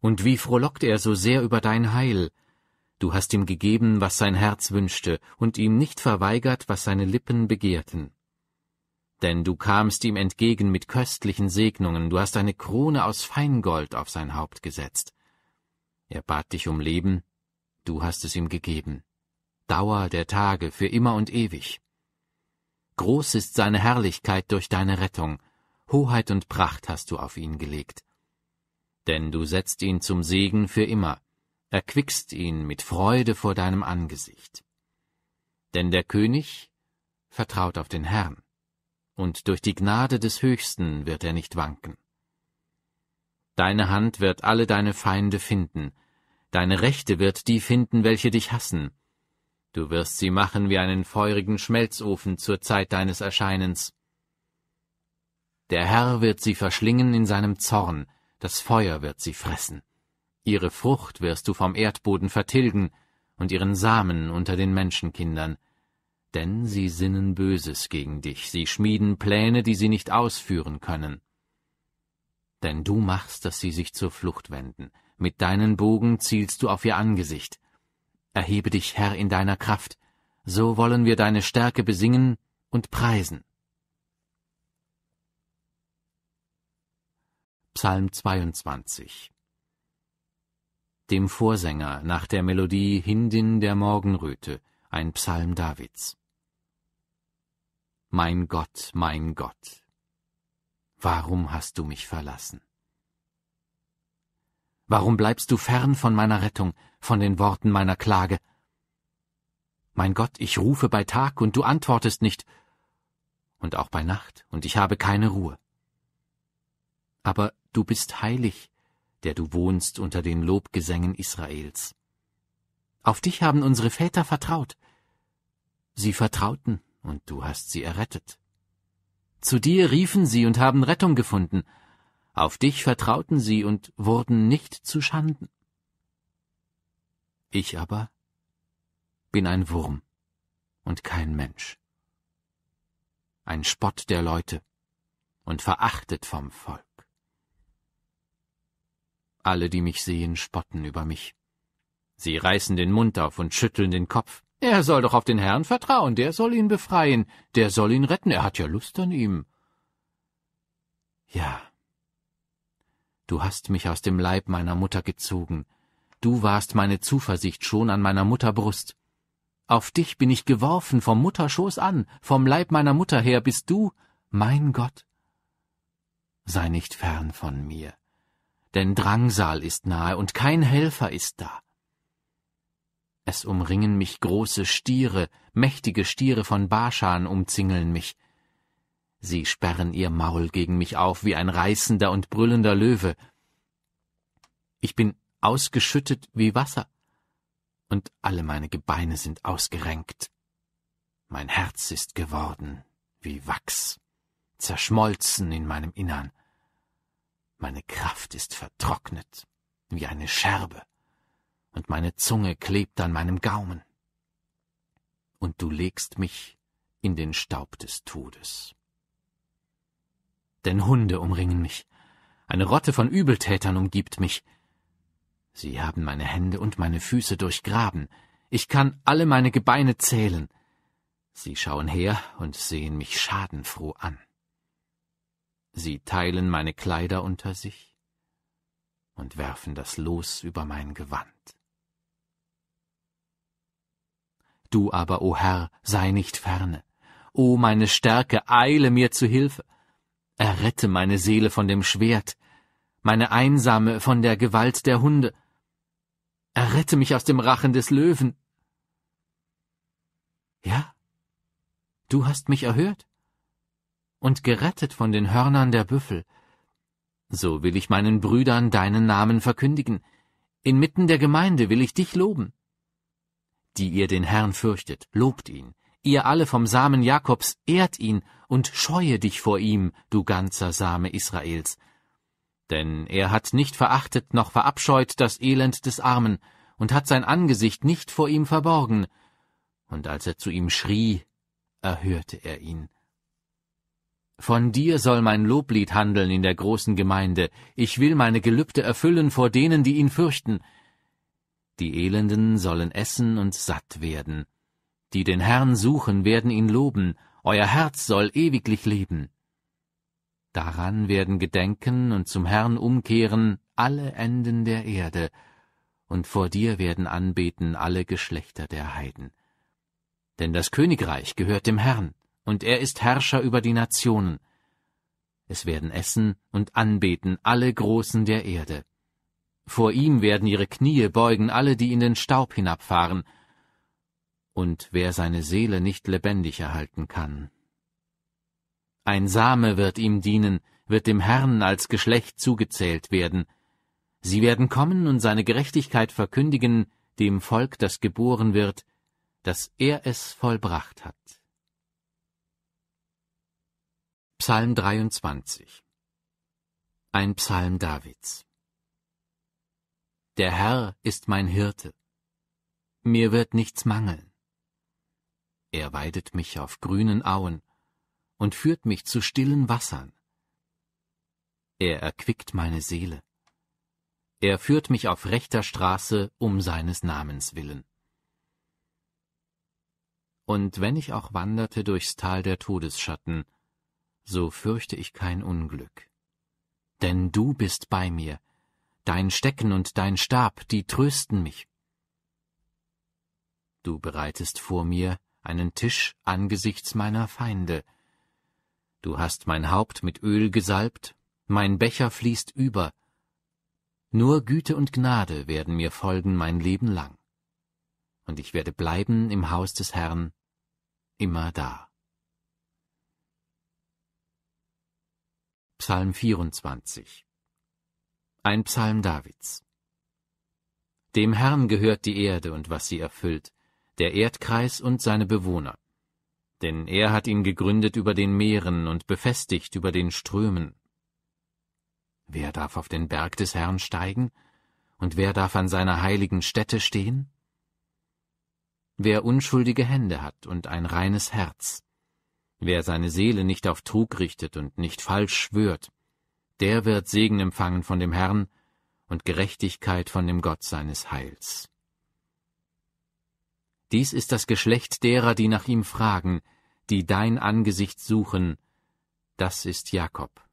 und wie frohlockt er so sehr über dein Heil, Du hast ihm gegeben, was sein Herz wünschte, und ihm nicht verweigert, was seine Lippen begehrten. Denn du kamst ihm entgegen mit köstlichen Segnungen, du hast eine Krone aus Feingold auf sein Haupt gesetzt. Er bat dich um Leben, du hast es ihm gegeben. Dauer der Tage für immer und ewig. Groß ist seine Herrlichkeit durch deine Rettung, Hoheit und Pracht hast du auf ihn gelegt. Denn du setzt ihn zum Segen für immer, erquickst ihn mit Freude vor deinem Angesicht. Denn der König vertraut auf den Herrn, und durch die Gnade des Höchsten wird er nicht wanken. Deine Hand wird alle deine Feinde finden, deine Rechte wird die finden, welche dich hassen, Du wirst sie machen wie einen feurigen Schmelzofen zur Zeit deines Erscheinens. Der Herr wird sie verschlingen in seinem Zorn, das Feuer wird sie fressen. Ihre Frucht wirst du vom Erdboden vertilgen und ihren Samen unter den Menschenkindern. Denn sie sinnen Böses gegen dich, sie schmieden Pläne, die sie nicht ausführen können. Denn du machst, dass sie sich zur Flucht wenden, mit deinen Bogen zielst du auf ihr Angesicht, Erhebe dich, Herr, in deiner Kraft, so wollen wir deine Stärke besingen und preisen. Psalm 22 Dem Vorsänger nach der Melodie Hindin der Morgenröte, ein Psalm Davids. Mein Gott, mein Gott, warum hast du mich verlassen? Warum bleibst du fern von meiner Rettung, von den Worten meiner Klage? Mein Gott, ich rufe bei Tag und du antwortest nicht, und auch bei Nacht, und ich habe keine Ruhe. Aber du bist heilig, der du wohnst unter den Lobgesängen Israels. Auf dich haben unsere Väter vertraut. Sie vertrauten, und du hast sie errettet. Zu dir riefen sie und haben Rettung gefunden, auf dich vertrauten sie und wurden nicht zu Schanden. Ich aber bin ein Wurm und kein Mensch. Ein Spott der Leute und verachtet vom Volk. Alle, die mich sehen, spotten über mich. Sie reißen den Mund auf und schütteln den Kopf. Er soll doch auf den Herrn vertrauen, der soll ihn befreien, der soll ihn retten, er hat ja Lust an ihm. Ja, Du hast mich aus dem Leib meiner Mutter gezogen. Du warst meine Zuversicht schon an meiner Mutter Brust. Auf dich bin ich geworfen vom Mutterschoß an, vom Leib meiner Mutter her bist du, mein Gott. Sei nicht fern von mir, denn Drangsal ist nahe und kein Helfer ist da. Es umringen mich große Stiere, mächtige Stiere von Barschan umzingeln mich. Sie sperren ihr Maul gegen mich auf wie ein reißender und brüllender Löwe. Ich bin ausgeschüttet wie Wasser, und alle meine Gebeine sind ausgerenkt. Mein Herz ist geworden wie Wachs, zerschmolzen in meinem Innern. Meine Kraft ist vertrocknet wie eine Scherbe, und meine Zunge klebt an meinem Gaumen. Und du legst mich in den Staub des Todes denn Hunde umringen mich. Eine Rotte von Übeltätern umgibt mich. Sie haben meine Hände und meine Füße durchgraben. Ich kann alle meine Gebeine zählen. Sie schauen her und sehen mich schadenfroh an. Sie teilen meine Kleider unter sich und werfen das Los über mein Gewand. Du aber, o oh Herr, sei nicht ferne. O oh, meine Stärke, eile mir zu Hilfe. Errette meine Seele von dem Schwert, meine Einsame von der Gewalt der Hunde. Errette mich aus dem Rachen des Löwen. Ja, du hast mich erhört und gerettet von den Hörnern der Büffel. So will ich meinen Brüdern deinen Namen verkündigen, inmitten der Gemeinde will ich dich loben. Die ihr den Herrn fürchtet, lobt ihn, ihr alle vom Samen Jakobs, ehrt ihn und scheue dich vor ihm, du ganzer Same Israels. Denn er hat nicht verachtet noch verabscheut das Elend des Armen und hat sein Angesicht nicht vor ihm verborgen. Und als er zu ihm schrie, erhörte er ihn. Von dir soll mein Loblied handeln in der großen Gemeinde. Ich will meine Gelübde erfüllen vor denen, die ihn fürchten. Die Elenden sollen essen und satt werden. Die den Herrn suchen, werden ihn loben, euer Herz soll ewiglich leben. Daran werden gedenken und zum Herrn umkehren alle Enden der Erde, und vor dir werden anbeten alle Geschlechter der Heiden. Denn das Königreich gehört dem Herrn, und er ist Herrscher über die Nationen. Es werden essen und anbeten alle Großen der Erde. Vor ihm werden ihre Knie beugen alle, die in den Staub hinabfahren, und wer seine Seele nicht lebendig erhalten kann. Ein Same wird ihm dienen, wird dem Herrn als Geschlecht zugezählt werden. Sie werden kommen und seine Gerechtigkeit verkündigen, dem Volk, das geboren wird, dass er es vollbracht hat. Psalm 23 Ein Psalm Davids Der Herr ist mein Hirte. Mir wird nichts mangeln. Er weidet mich auf grünen Auen und führt mich zu stillen Wassern. Er erquickt meine Seele. Er führt mich auf rechter Straße um seines Namens willen. Und wenn ich auch wanderte durchs Tal der Todesschatten, so fürchte ich kein Unglück. Denn du bist bei mir, dein Stecken und dein Stab, die trösten mich. Du bereitest vor mir einen Tisch angesichts meiner Feinde. Du hast mein Haupt mit Öl gesalbt, mein Becher fließt über. Nur Güte und Gnade werden mir folgen mein Leben lang. Und ich werde bleiben im Haus des Herrn, immer da. Psalm 24 Ein Psalm Davids Dem Herrn gehört die Erde und was sie erfüllt, der Erdkreis und seine Bewohner. Denn er hat ihn gegründet über den Meeren und befestigt über den Strömen. Wer darf auf den Berg des Herrn steigen? Und wer darf an seiner heiligen Stätte stehen? Wer unschuldige Hände hat und ein reines Herz, wer seine Seele nicht auf Trug richtet und nicht falsch schwört, der wird Segen empfangen von dem Herrn und Gerechtigkeit von dem Gott seines Heils. Dies ist das Geschlecht derer, die nach ihm fragen, die dein Angesicht suchen. Das ist Jakob.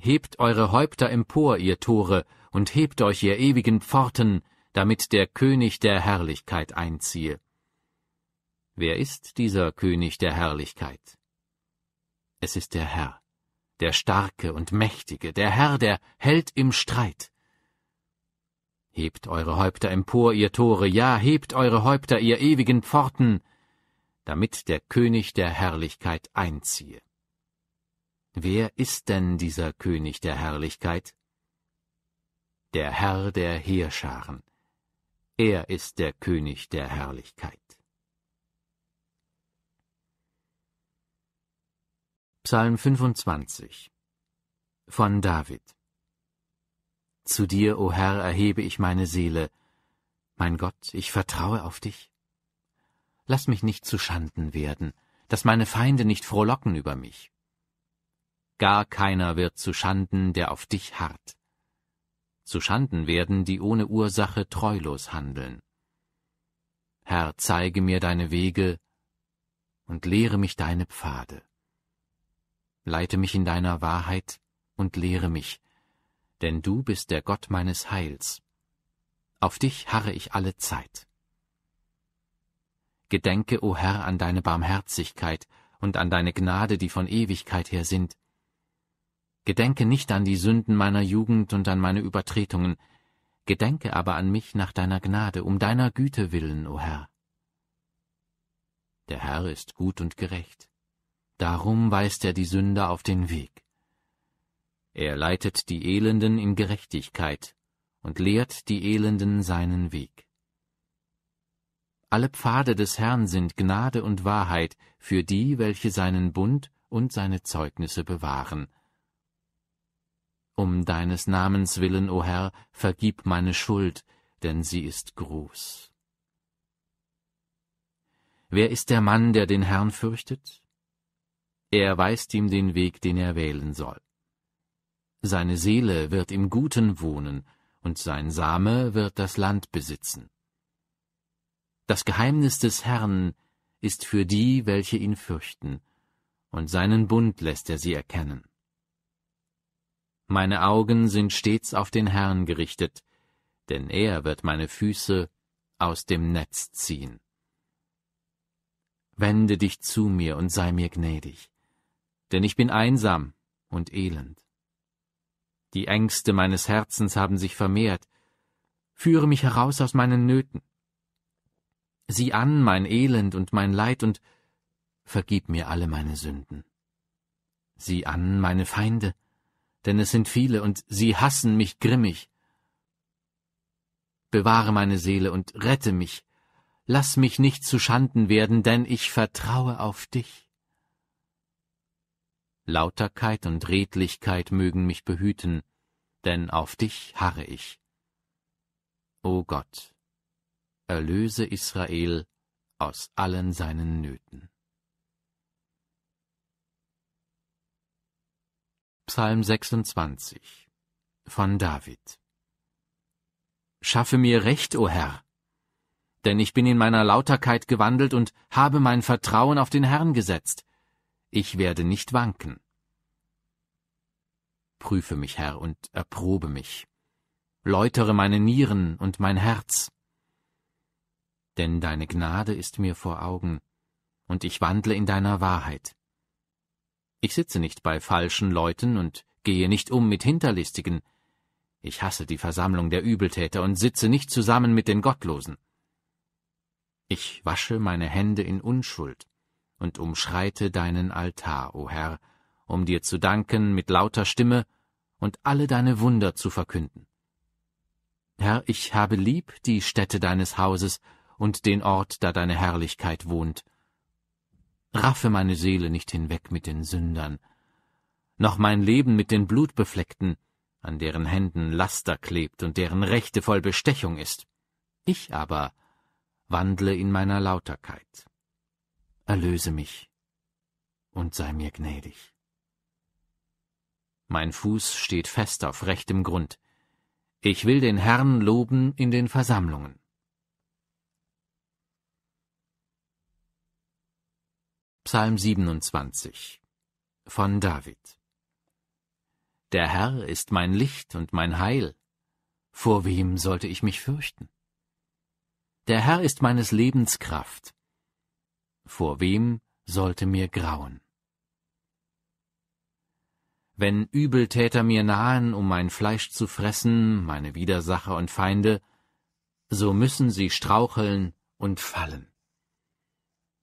Hebt eure Häupter empor, ihr Tore, und hebt euch, ihr ewigen Pforten, damit der König der Herrlichkeit einziehe. Wer ist dieser König der Herrlichkeit? Es ist der Herr, der Starke und Mächtige, der Herr, der Held im Streit. Hebt eure Häupter empor, ihr Tore, ja, hebt eure Häupter, ihr ewigen Pforten, damit der König der Herrlichkeit einziehe. Wer ist denn dieser König der Herrlichkeit? Der Herr der Heerscharen. Er ist der König der Herrlichkeit. Psalm 25 von David zu dir, o Herr, erhebe ich meine Seele. Mein Gott, ich vertraue auf dich. Lass mich nicht zu Schanden werden, dass meine Feinde nicht frohlocken über mich. Gar keiner wird zu Schanden, der auf dich harrt. Zu Schanden werden, die ohne Ursache treulos handeln. Herr, zeige mir deine Wege und lehre mich deine Pfade. Leite mich in deiner Wahrheit und lehre mich, denn du bist der Gott meines Heils. Auf dich harre ich alle Zeit. Gedenke, o Herr, an deine Barmherzigkeit und an deine Gnade, die von Ewigkeit her sind. Gedenke nicht an die Sünden meiner Jugend und an meine Übertretungen, gedenke aber an mich nach deiner Gnade, um deiner Güte willen, o Herr. Der Herr ist gut und gerecht, darum weist er die Sünder auf den Weg. Er leitet die Elenden in Gerechtigkeit und lehrt die Elenden seinen Weg. Alle Pfade des Herrn sind Gnade und Wahrheit für die, welche seinen Bund und seine Zeugnisse bewahren. Um deines Namens willen, o Herr, vergib meine Schuld, denn sie ist groß. Wer ist der Mann, der den Herrn fürchtet? Er weist ihm den Weg, den er wählen soll. Seine Seele wird im Guten wohnen, und sein Same wird das Land besitzen. Das Geheimnis des Herrn ist für die, welche ihn fürchten, und seinen Bund lässt er sie erkennen. Meine Augen sind stets auf den Herrn gerichtet, denn er wird meine Füße aus dem Netz ziehen. Wende dich zu mir und sei mir gnädig, denn ich bin einsam und elend. Die Ängste meines Herzens haben sich vermehrt. Führe mich heraus aus meinen Nöten. Sieh an mein Elend und mein Leid und vergib mir alle meine Sünden. Sieh an meine Feinde, denn es sind viele und sie hassen mich grimmig. Bewahre meine Seele und rette mich. Lass mich nicht zu Schanden werden, denn ich vertraue auf dich. Lauterkeit und Redlichkeit mögen mich behüten, denn auf dich harre ich. O Gott, erlöse Israel aus allen seinen Nöten. Psalm 26 von David Schaffe mir Recht, o Herr, denn ich bin in meiner Lauterkeit gewandelt und habe mein Vertrauen auf den Herrn gesetzt ich werde nicht wanken. Prüfe mich, Herr, und erprobe mich. Läutere meine Nieren und mein Herz. Denn deine Gnade ist mir vor Augen, und ich wandle in deiner Wahrheit. Ich sitze nicht bei falschen Leuten und gehe nicht um mit Hinterlistigen. Ich hasse die Versammlung der Übeltäter und sitze nicht zusammen mit den Gottlosen. Ich wasche meine Hände in Unschuld und umschreite deinen Altar, o Herr, um dir zu danken mit lauter Stimme und alle deine Wunder zu verkünden. Herr, ich habe lieb die Stätte deines Hauses und den Ort, da deine Herrlichkeit wohnt. Raffe meine Seele nicht hinweg mit den Sündern, noch mein Leben mit den Blutbefleckten, an deren Händen Laster klebt und deren Rechte voll Bestechung ist. Ich aber wandle in meiner Lauterkeit erlöse mich und sei mir gnädig. Mein Fuß steht fest auf rechtem Grund. Ich will den Herrn loben in den Versammlungen. Psalm 27 von David Der Herr ist mein Licht und mein Heil. Vor wem sollte ich mich fürchten? Der Herr ist meines Lebens Kraft vor wem sollte mir grauen? Wenn Übeltäter mir nahen, um mein Fleisch zu fressen, meine Widersacher und Feinde, so müssen sie straucheln und fallen.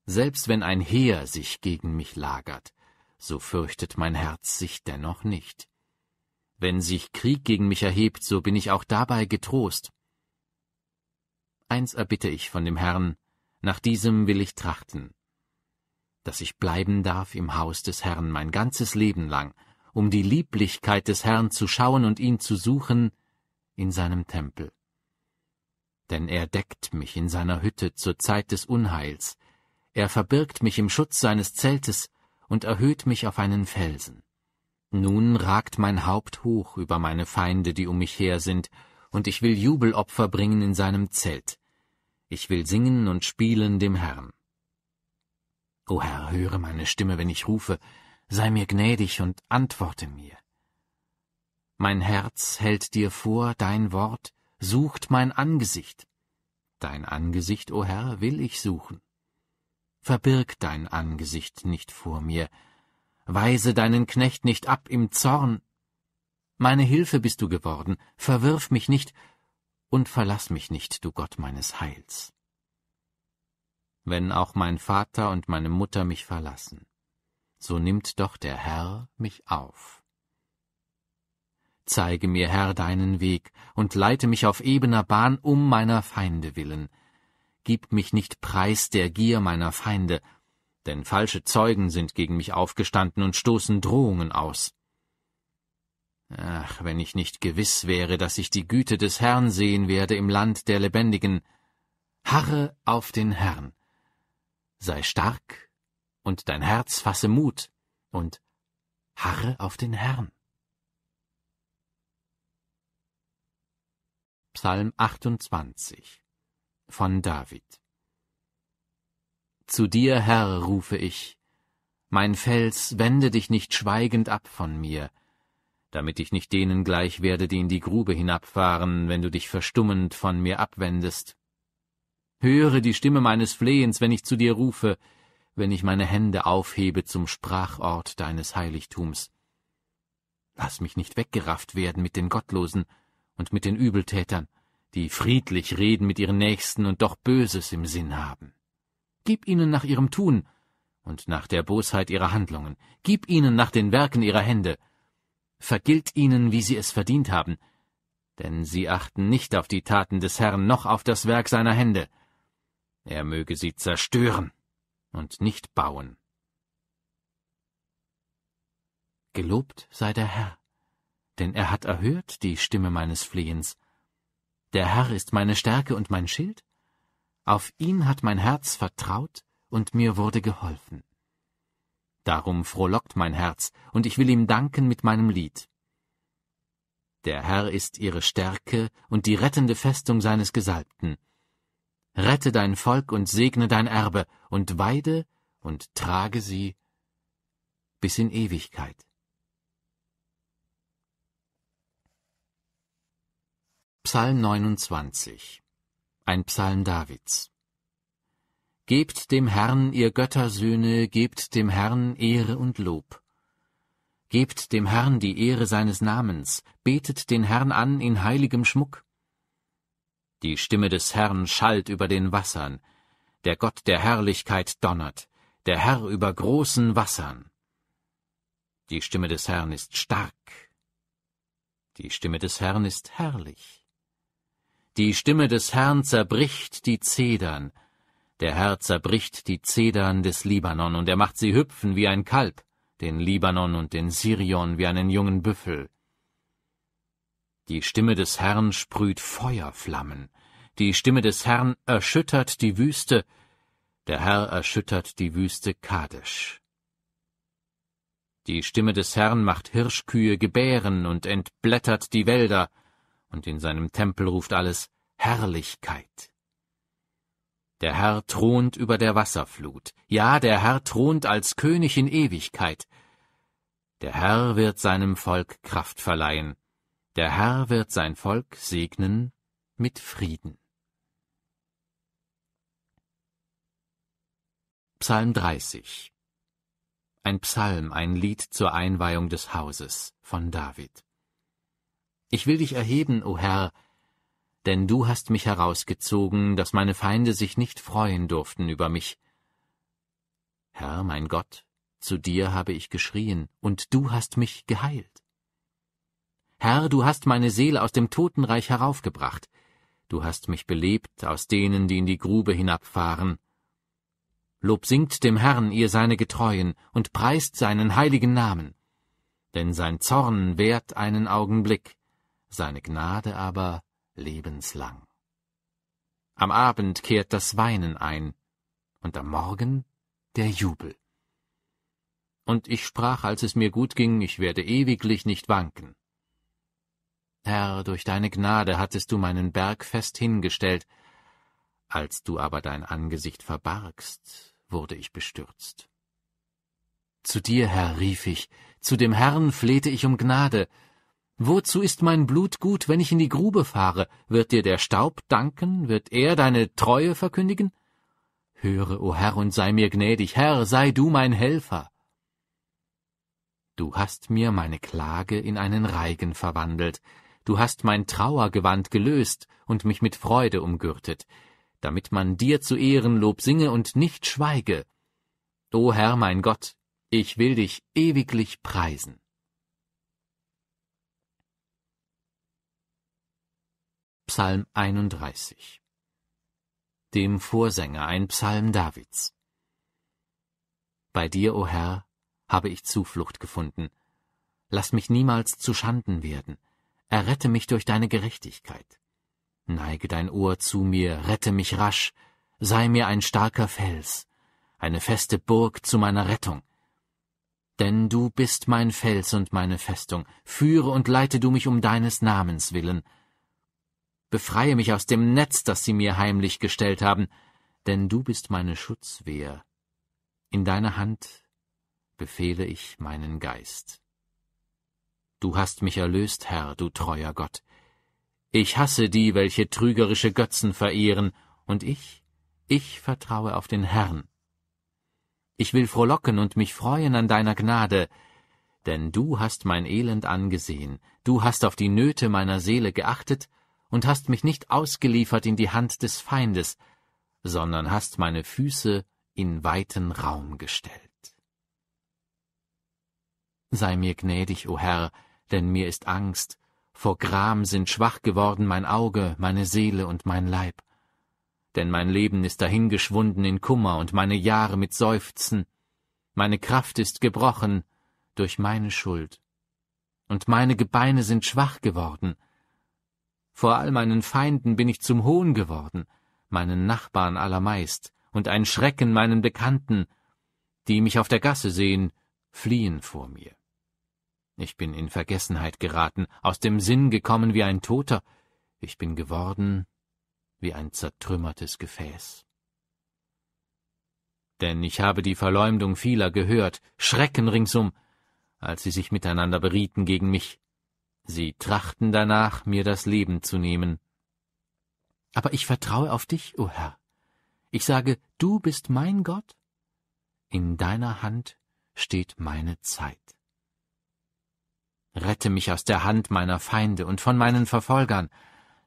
Selbst wenn ein Heer sich gegen mich lagert, so fürchtet mein Herz sich dennoch nicht. Wenn sich Krieg gegen mich erhebt, so bin ich auch dabei getrost. Eins erbitte ich von dem Herrn, nach diesem will ich trachten. Dass ich bleiben darf im Haus des Herrn mein ganzes Leben lang, um die Lieblichkeit des Herrn zu schauen und ihn zu suchen in seinem Tempel. Denn er deckt mich in seiner Hütte zur Zeit des Unheils, er verbirgt mich im Schutz seines Zeltes und erhöht mich auf einen Felsen. Nun ragt mein Haupt hoch über meine Feinde, die um mich her sind, und ich will Jubelopfer bringen in seinem Zelt. Ich will singen und spielen dem Herrn. O Herr, höre meine Stimme, wenn ich rufe, sei mir gnädig und antworte mir. Mein Herz hält dir vor dein Wort, sucht mein Angesicht. Dein Angesicht, o Herr, will ich suchen. Verbirg dein Angesicht nicht vor mir, weise deinen Knecht nicht ab im Zorn. Meine Hilfe bist du geworden, verwirf mich nicht, und verlass mich nicht, du Gott meines Heils. Wenn auch mein Vater und meine Mutter mich verlassen, so nimmt doch der Herr mich auf. Zeige mir, Herr, deinen Weg und leite mich auf ebener Bahn um meiner Feinde willen. Gib mich nicht preis der Gier meiner Feinde, denn falsche Zeugen sind gegen mich aufgestanden und stoßen Drohungen aus. Ach, wenn ich nicht gewiss wäre, dass ich die Güte des Herrn sehen werde im Land der Lebendigen. Harre auf den Herrn. Sei stark, und dein Herz fasse Mut, und harre auf den Herrn. Psalm 28 von David Zu dir, Herr, rufe ich, mein Fels, wende dich nicht schweigend ab von mir, damit ich nicht denen gleich werde, die in die Grube hinabfahren, wenn du dich verstummend von mir abwendest. Höre die Stimme meines Flehens, wenn ich zu dir rufe, wenn ich meine Hände aufhebe zum Sprachort deines Heiligtums. Lass mich nicht weggerafft werden mit den Gottlosen und mit den Übeltätern, die friedlich reden mit ihren Nächsten und doch Böses im Sinn haben. Gib ihnen nach ihrem Tun und nach der Bosheit ihrer Handlungen, gib ihnen nach den Werken ihrer Hände, vergilt ihnen, wie sie es verdient haben, denn sie achten nicht auf die Taten des Herrn noch auf das Werk seiner Hände. Er möge sie zerstören und nicht bauen. Gelobt sei der Herr, denn er hat erhört die Stimme meines Flehens. Der Herr ist meine Stärke und mein Schild. Auf ihn hat mein Herz vertraut und mir wurde geholfen. Darum frohlockt mein Herz, und ich will ihm danken mit meinem Lied. Der Herr ist ihre Stärke und die rettende Festung seines Gesalbten. Rette dein Volk und segne dein Erbe und weide und trage sie bis in Ewigkeit. Psalm 29 Ein Psalm Davids Gebt dem Herrn, ihr Göttersöhne, gebt dem Herrn Ehre und Lob. Gebt dem Herrn die Ehre seines Namens, betet den Herrn an in heiligem Schmuck. Die Stimme des Herrn schallt über den Wassern, der Gott der Herrlichkeit donnert, der Herr über großen Wassern. Die Stimme des Herrn ist stark, die Stimme des Herrn ist herrlich. Die Stimme des Herrn zerbricht die Zedern, der Herr zerbricht die Zedern des Libanon, und er macht sie hüpfen wie ein Kalb, den Libanon und den Sirion wie einen jungen Büffel. Die Stimme des Herrn sprüht Feuerflammen, die Stimme des Herrn erschüttert die Wüste, der Herr erschüttert die Wüste Kadesh. Die Stimme des Herrn macht Hirschkühe gebären und entblättert die Wälder, und in seinem Tempel ruft alles Herrlichkeit. Der Herr thront über der Wasserflut, ja, der Herr thront als König in Ewigkeit. Der Herr wird seinem Volk Kraft verleihen, der Herr wird sein Volk segnen mit Frieden. Psalm 30 Ein Psalm, ein Lied zur Einweihung des Hauses von David. Ich will dich erheben, o Herr, denn du hast mich herausgezogen, dass meine Feinde sich nicht freuen durften über mich. Herr, mein Gott, zu dir habe ich geschrien, und du hast mich geheilt. Herr, du hast meine Seele aus dem Totenreich heraufgebracht, du hast mich belebt aus denen, die in die Grube hinabfahren. Lob singt dem Herrn ihr seine Getreuen und preist seinen heiligen Namen. Denn sein Zorn währt einen Augenblick, seine Gnade aber lebenslang. Am Abend kehrt das Weinen ein, und am Morgen der Jubel. Und ich sprach, als es mir gut ging, ich werde ewiglich nicht wanken. Herr, durch deine Gnade hattest du meinen Berg fest hingestellt, als du aber dein Angesicht verbargst, wurde ich bestürzt. Zu dir, Herr, rief ich, zu dem Herrn flehte ich um Gnade, Wozu ist mein Blut gut, wenn ich in die Grube fahre? Wird dir der Staub danken? Wird er deine Treue verkündigen? Höre, o oh Herr, und sei mir gnädig. Herr, sei du mein Helfer. Du hast mir meine Klage in einen Reigen verwandelt. Du hast mein Trauergewand gelöst und mich mit Freude umgürtet, damit man dir zu Ehrenlob singe und nicht schweige. O Herr, mein Gott, ich will dich ewiglich preisen. Psalm 31. Dem Vorsänger ein Psalm Davids. Bei dir, o oh Herr, habe ich Zuflucht gefunden. Lass mich niemals zu Schanden werden. Errette mich durch deine Gerechtigkeit. Neige dein Ohr zu mir, rette mich rasch. Sei mir ein starker Fels, eine feste Burg zu meiner Rettung. Denn du bist mein Fels und meine Festung. Führe und leite du mich um deines Namens willen befreie mich aus dem Netz, das sie mir heimlich gestellt haben, denn du bist meine Schutzwehr. In deine Hand befehle ich meinen Geist. Du hast mich erlöst, Herr, du treuer Gott. Ich hasse die, welche trügerische Götzen verehren, und ich, ich vertraue auf den Herrn. Ich will frohlocken und mich freuen an deiner Gnade, denn du hast mein Elend angesehen, du hast auf die Nöte meiner Seele geachtet und hast mich nicht ausgeliefert in die Hand des Feindes, sondern hast meine Füße in weiten Raum gestellt. Sei mir gnädig, o Herr, denn mir ist Angst, vor Gram sind schwach geworden mein Auge, meine Seele und mein Leib. Denn mein Leben ist dahingeschwunden in Kummer und meine Jahre mit Seufzen, meine Kraft ist gebrochen durch meine Schuld, und meine Gebeine sind schwach geworden, vor all meinen Feinden bin ich zum Hohn geworden, meinen Nachbarn allermeist, und ein Schrecken meinen Bekannten, die mich auf der Gasse sehen, fliehen vor mir. Ich bin in Vergessenheit geraten, aus dem Sinn gekommen wie ein Toter, ich bin geworden wie ein zertrümmertes Gefäß. Denn ich habe die Verleumdung vieler gehört, Schrecken ringsum, als sie sich miteinander berieten gegen mich. Sie trachten danach, mir das Leben zu nehmen. Aber ich vertraue auf dich, o oh Herr. Ich sage, du bist mein Gott. In deiner Hand steht meine Zeit. Rette mich aus der Hand meiner Feinde und von meinen Verfolgern.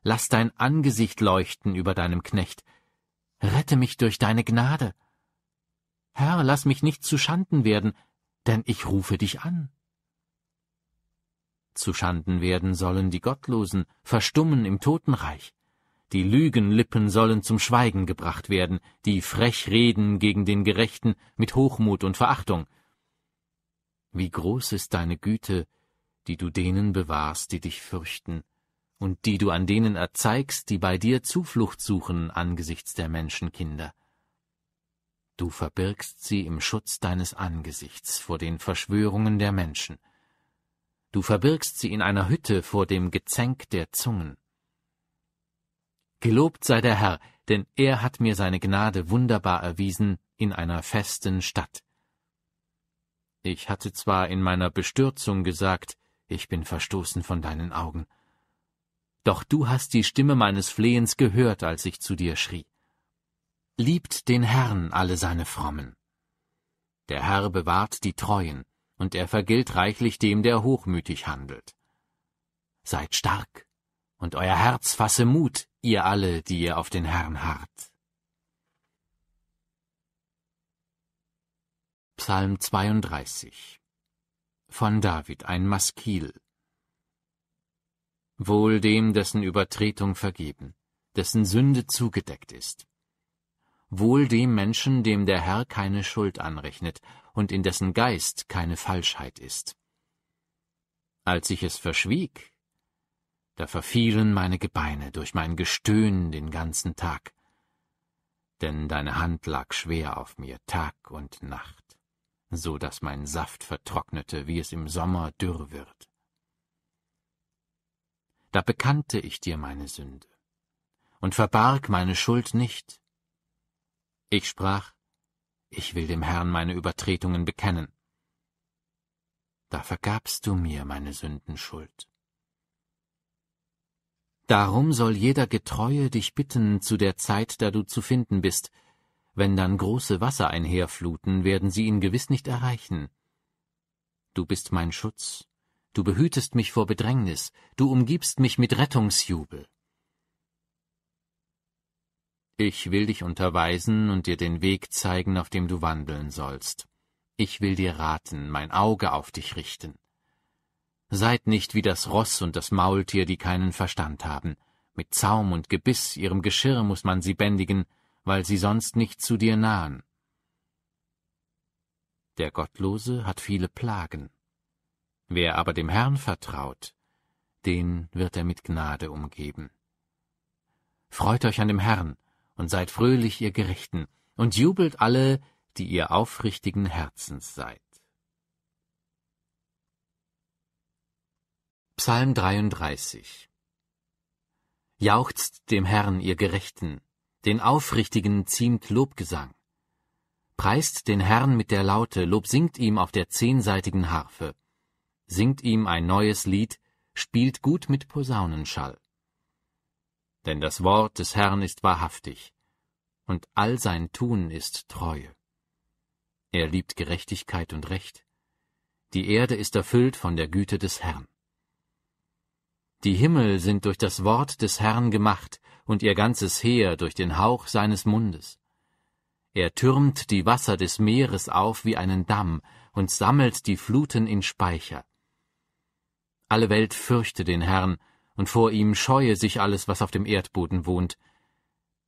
Lass dein Angesicht leuchten über deinem Knecht. Rette mich durch deine Gnade. Herr, lass mich nicht zu Schanden werden, denn ich rufe dich an. Zuschanden werden sollen die Gottlosen, verstummen im Totenreich. Die Lügenlippen sollen zum Schweigen gebracht werden, die frech reden gegen den Gerechten mit Hochmut und Verachtung. Wie groß ist deine Güte, die du denen bewahrst, die dich fürchten, und die du an denen erzeigst, die bei dir Zuflucht suchen angesichts der Menschenkinder. Du verbirgst sie im Schutz deines Angesichts vor den Verschwörungen der Menschen. Du verbirgst sie in einer Hütte vor dem Gezänk der Zungen. Gelobt sei der Herr, denn er hat mir seine Gnade wunderbar erwiesen in einer festen Stadt. Ich hatte zwar in meiner Bestürzung gesagt, ich bin verstoßen von deinen Augen, doch du hast die Stimme meines Flehens gehört, als ich zu dir schrie. Liebt den Herrn alle seine Frommen. Der Herr bewahrt die Treuen, und er vergilt reichlich dem, der hochmütig handelt. Seid stark, und euer Herz fasse Mut, ihr alle, die ihr auf den Herrn harrt. Psalm 32 Von David ein Maskil Wohl dem, dessen Übertretung vergeben, dessen Sünde zugedeckt ist. Wohl dem Menschen, dem der Herr keine Schuld anrechnet und in dessen Geist keine Falschheit ist. Als ich es verschwieg, da verfielen meine Gebeine durch mein Gestöhn den ganzen Tag, denn deine Hand lag schwer auf mir Tag und Nacht, so daß mein Saft vertrocknete, wie es im Sommer dürr wird. Da bekannte ich dir meine Sünde und verbarg meine Schuld nicht, ich sprach, ich will dem Herrn meine Übertretungen bekennen. Da vergabst du mir meine Sündenschuld. Darum soll jeder Getreue dich bitten zu der Zeit, da du zu finden bist. Wenn dann große Wasser einherfluten, werden sie ihn gewiss nicht erreichen. Du bist mein Schutz, du behütest mich vor Bedrängnis, du umgibst mich mit Rettungsjubel. Ich will dich unterweisen und dir den Weg zeigen, auf dem du wandeln sollst. Ich will dir raten, mein Auge auf dich richten. Seid nicht wie das Ross und das Maultier, die keinen Verstand haben. Mit Zaum und Gebiss, ihrem Geschirr muß man sie bändigen, weil sie sonst nicht zu dir nahen. Der Gottlose hat viele Plagen. Wer aber dem Herrn vertraut, den wird er mit Gnade umgeben. Freut euch an dem Herrn, und seid fröhlich ihr Gerechten, und jubelt alle, die ihr aufrichtigen Herzens seid. Psalm 33 Jauchzt dem Herrn ihr Gerechten, den Aufrichtigen ziemt Lobgesang. Preist den Herrn mit der Laute, Lob singt ihm auf der zehnseitigen Harfe. Singt ihm ein neues Lied, spielt gut mit Posaunenschall. Denn das Wort des Herrn ist wahrhaftig, und all sein Tun ist Treue. Er liebt Gerechtigkeit und Recht. Die Erde ist erfüllt von der Güte des Herrn. Die Himmel sind durch das Wort des Herrn gemacht und ihr ganzes Heer durch den Hauch seines Mundes. Er türmt die Wasser des Meeres auf wie einen Damm und sammelt die Fluten in Speicher. Alle Welt fürchte den Herrn, und vor ihm scheue sich alles, was auf dem Erdboden wohnt.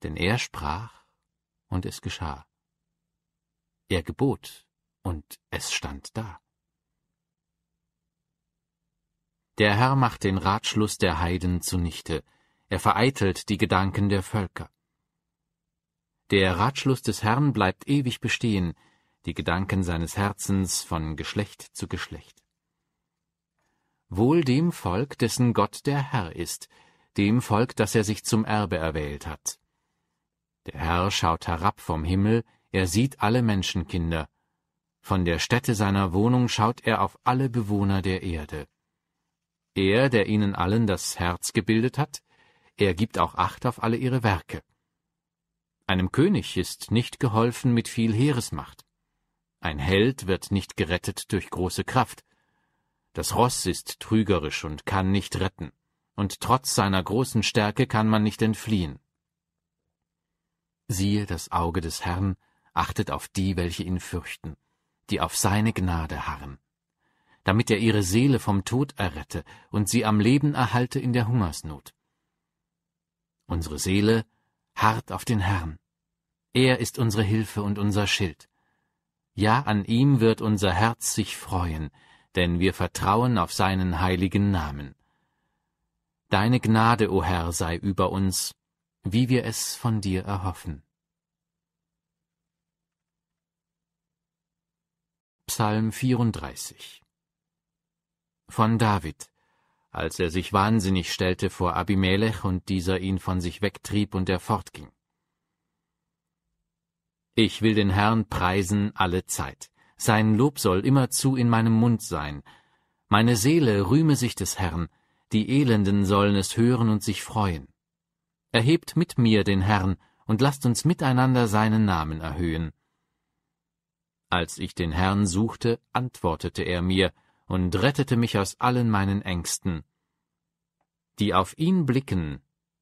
Denn er sprach, und es geschah. Er gebot, und es stand da. Der Herr macht den Ratschluss der Heiden zunichte, er vereitelt die Gedanken der Völker. Der Ratschluss des Herrn bleibt ewig bestehen, die Gedanken seines Herzens von Geschlecht zu Geschlecht. Wohl dem Volk, dessen Gott der Herr ist, dem Volk, das er sich zum Erbe erwählt hat. Der Herr schaut herab vom Himmel, er sieht alle Menschenkinder. Von der Stätte seiner Wohnung schaut er auf alle Bewohner der Erde. Er, der ihnen allen das Herz gebildet hat, er gibt auch Acht auf alle ihre Werke. Einem König ist nicht geholfen mit viel Heeresmacht. Ein Held wird nicht gerettet durch große Kraft, das Ross ist trügerisch und kann nicht retten, und trotz seiner großen Stärke kann man nicht entfliehen. Siehe das Auge des Herrn, achtet auf die, welche ihn fürchten, die auf seine Gnade harren, damit er ihre Seele vom Tod errette und sie am Leben erhalte in der Hungersnot. Unsere Seele harrt auf den Herrn. Er ist unsere Hilfe und unser Schild. Ja, an ihm wird unser Herz sich freuen, denn wir vertrauen auf seinen heiligen Namen. Deine Gnade, o Herr, sei über uns, wie wir es von dir erhoffen. Psalm 34 Von David, als er sich wahnsinnig stellte vor Abimelech und dieser ihn von sich wegtrieb und er fortging. Ich will den Herrn preisen alle Zeit sein Lob soll immerzu in meinem Mund sein. Meine Seele rühme sich des Herrn, die Elenden sollen es hören und sich freuen. Erhebt mit mir den Herrn und lasst uns miteinander seinen Namen erhöhen. Als ich den Herrn suchte, antwortete er mir und rettete mich aus allen meinen Ängsten. Die auf ihn blicken,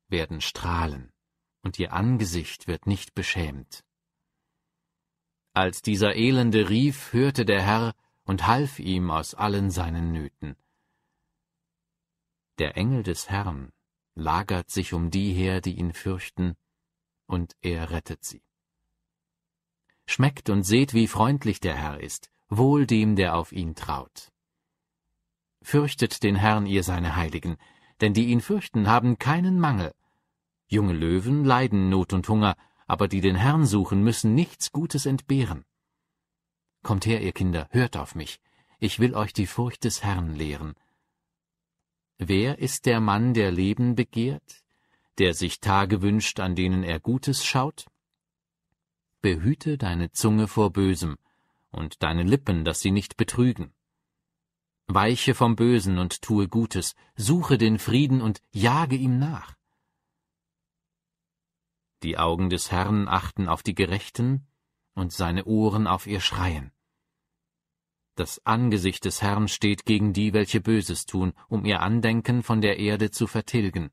werden strahlen, und ihr Angesicht wird nicht beschämt. Als dieser Elende rief, hörte der Herr und half ihm aus allen seinen Nöten. Der Engel des Herrn lagert sich um die her, die ihn fürchten, und er rettet sie. Schmeckt und seht, wie freundlich der Herr ist, wohl dem, der auf ihn traut. Fürchtet den Herrn, ihr seine Heiligen, denn die ihn fürchten, haben keinen Mangel. Junge Löwen leiden Not und Hunger, aber die den Herrn suchen, müssen nichts Gutes entbehren. Kommt her, ihr Kinder, hört auf mich, ich will euch die Furcht des Herrn lehren. Wer ist der Mann, der Leben begehrt, der sich Tage wünscht, an denen er Gutes schaut? Behüte deine Zunge vor Bösem und deine Lippen, dass sie nicht betrügen. Weiche vom Bösen und tue Gutes, suche den Frieden und jage ihm nach. Die Augen des Herrn achten auf die Gerechten und seine Ohren auf ihr Schreien. Das Angesicht des Herrn steht gegen die, welche Böses tun, um ihr Andenken von der Erde zu vertilgen.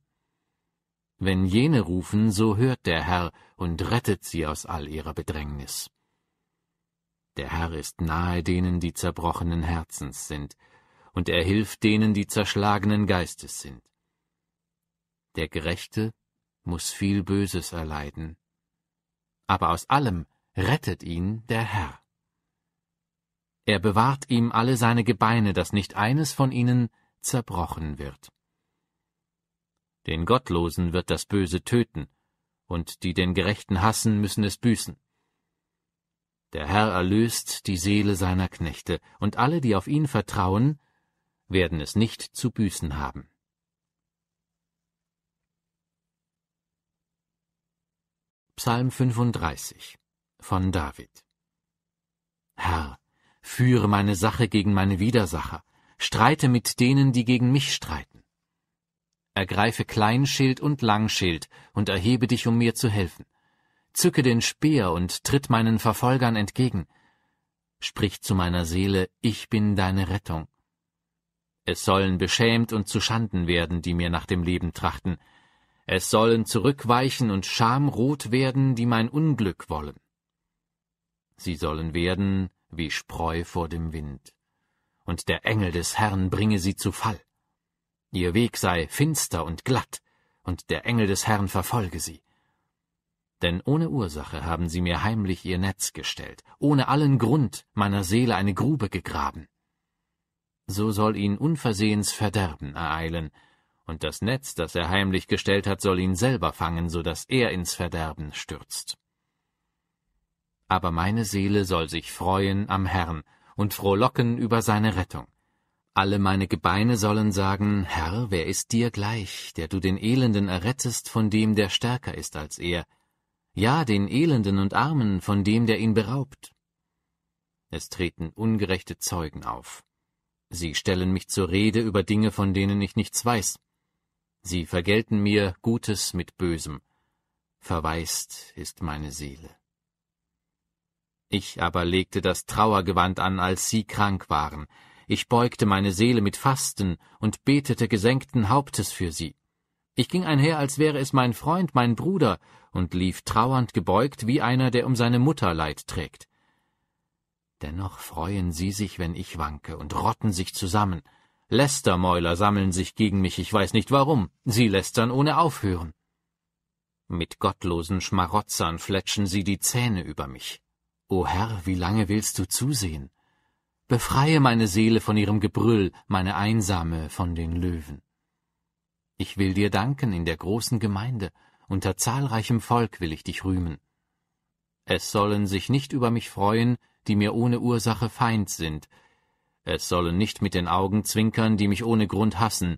Wenn jene rufen, so hört der Herr und rettet sie aus all ihrer Bedrängnis. Der Herr ist nahe denen, die zerbrochenen Herzens sind, und er hilft denen, die zerschlagenen Geistes sind. Der Gerechte muss viel Böses erleiden. Aber aus allem rettet ihn der Herr. Er bewahrt ihm alle seine Gebeine, dass nicht eines von ihnen zerbrochen wird. Den Gottlosen wird das Böse töten, und die den Gerechten hassen, müssen es büßen. Der Herr erlöst die Seele seiner Knechte, und alle, die auf ihn vertrauen, werden es nicht zu büßen haben. Psalm 35 von David Herr, führe meine Sache gegen meine Widersacher, streite mit denen, die gegen mich streiten. Ergreife Kleinschild und Langschild und erhebe dich, um mir zu helfen. Zücke den Speer und tritt meinen Verfolgern entgegen. Sprich zu meiner Seele, ich bin deine Rettung. Es sollen beschämt und zu Schanden werden, die mir nach dem Leben trachten, es sollen zurückweichen und schamrot werden, die mein Unglück wollen. Sie sollen werden wie Spreu vor dem Wind, und der Engel des Herrn bringe sie zu Fall. Ihr Weg sei finster und glatt, und der Engel des Herrn verfolge sie. Denn ohne Ursache haben sie mir heimlich ihr Netz gestellt, ohne allen Grund meiner Seele eine Grube gegraben. So soll ihn unversehens Verderben ereilen, und das Netz, das er heimlich gestellt hat, soll ihn selber fangen, so dass er ins Verderben stürzt. Aber meine Seele soll sich freuen am Herrn und frohlocken über seine Rettung. Alle meine Gebeine sollen sagen, Herr, wer ist dir gleich, der du den Elenden errettest von dem, der stärker ist als er, ja, den Elenden und Armen von dem, der ihn beraubt. Es treten ungerechte Zeugen auf. Sie stellen mich zur Rede über Dinge, von denen ich nichts weiß. Sie vergelten mir Gutes mit Bösem. Verwaist ist meine Seele. Ich aber legte das Trauergewand an, als sie krank waren. Ich beugte meine Seele mit Fasten und betete gesenkten Hauptes für sie. Ich ging einher, als wäre es mein Freund, mein Bruder, und lief trauernd gebeugt wie einer, der um seine Mutter Leid trägt. Dennoch freuen sie sich, wenn ich wanke, und rotten sich zusammen. Lästermäuler sammeln sich gegen mich, ich weiß nicht warum. Sie lästern ohne Aufhören. Mit gottlosen Schmarotzern fletschen sie die Zähne über mich. O Herr, wie lange willst du zusehen? Befreie meine Seele von ihrem Gebrüll, meine Einsame von den Löwen. Ich will dir danken in der großen Gemeinde, unter zahlreichem Volk will ich dich rühmen. Es sollen sich nicht über mich freuen, die mir ohne Ursache Feind sind, es sollen nicht mit den Augen zwinkern, die mich ohne Grund hassen.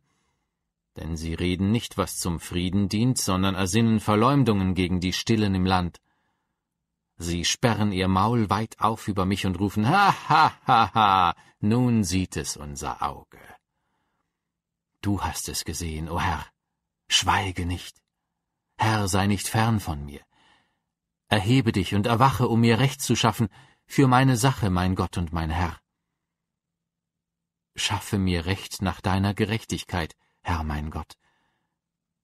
Denn sie reden nicht, was zum Frieden dient, sondern ersinnen Verleumdungen gegen die Stillen im Land. Sie sperren ihr Maul weit auf über mich und rufen, Ha, ha, ha, ha, nun sieht es unser Auge. Du hast es gesehen, o oh Herr, schweige nicht. Herr, sei nicht fern von mir. Erhebe dich und erwache, um mir Recht zu schaffen, für meine Sache, mein Gott und mein Herr. Schaffe mir Recht nach deiner Gerechtigkeit, Herr mein Gott,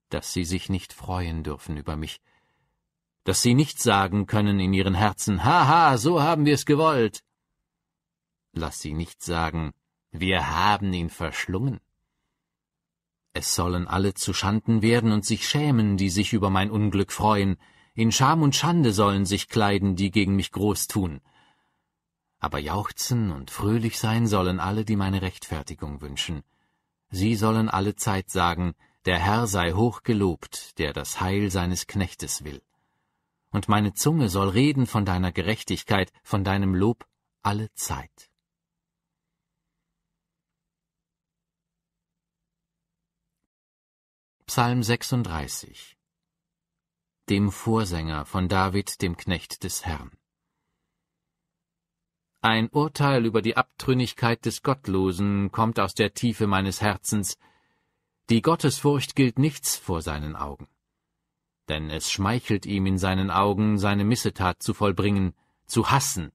dass sie sich nicht freuen dürfen über mich, dass sie nicht sagen können in ihren Herzen, Haha, so haben wir es gewollt. Lass sie nicht sagen, wir haben ihn verschlungen. Es sollen alle zu Schanden werden und sich schämen, die sich über mein Unglück freuen, in Scham und Schande sollen sich kleiden, die gegen mich groß tun aber jauchzen und fröhlich sein sollen alle, die meine Rechtfertigung wünschen. Sie sollen alle Zeit sagen, der Herr sei hochgelobt, der das Heil seines Knechtes will. Und meine Zunge soll reden von deiner Gerechtigkeit, von deinem Lob alle Zeit. Psalm 36 Dem Vorsänger von David, dem Knecht des Herrn ein Urteil über die Abtrünnigkeit des Gottlosen kommt aus der Tiefe meines Herzens. Die Gottesfurcht gilt nichts vor seinen Augen. Denn es schmeichelt ihm in seinen Augen, seine Missetat zu vollbringen, zu hassen.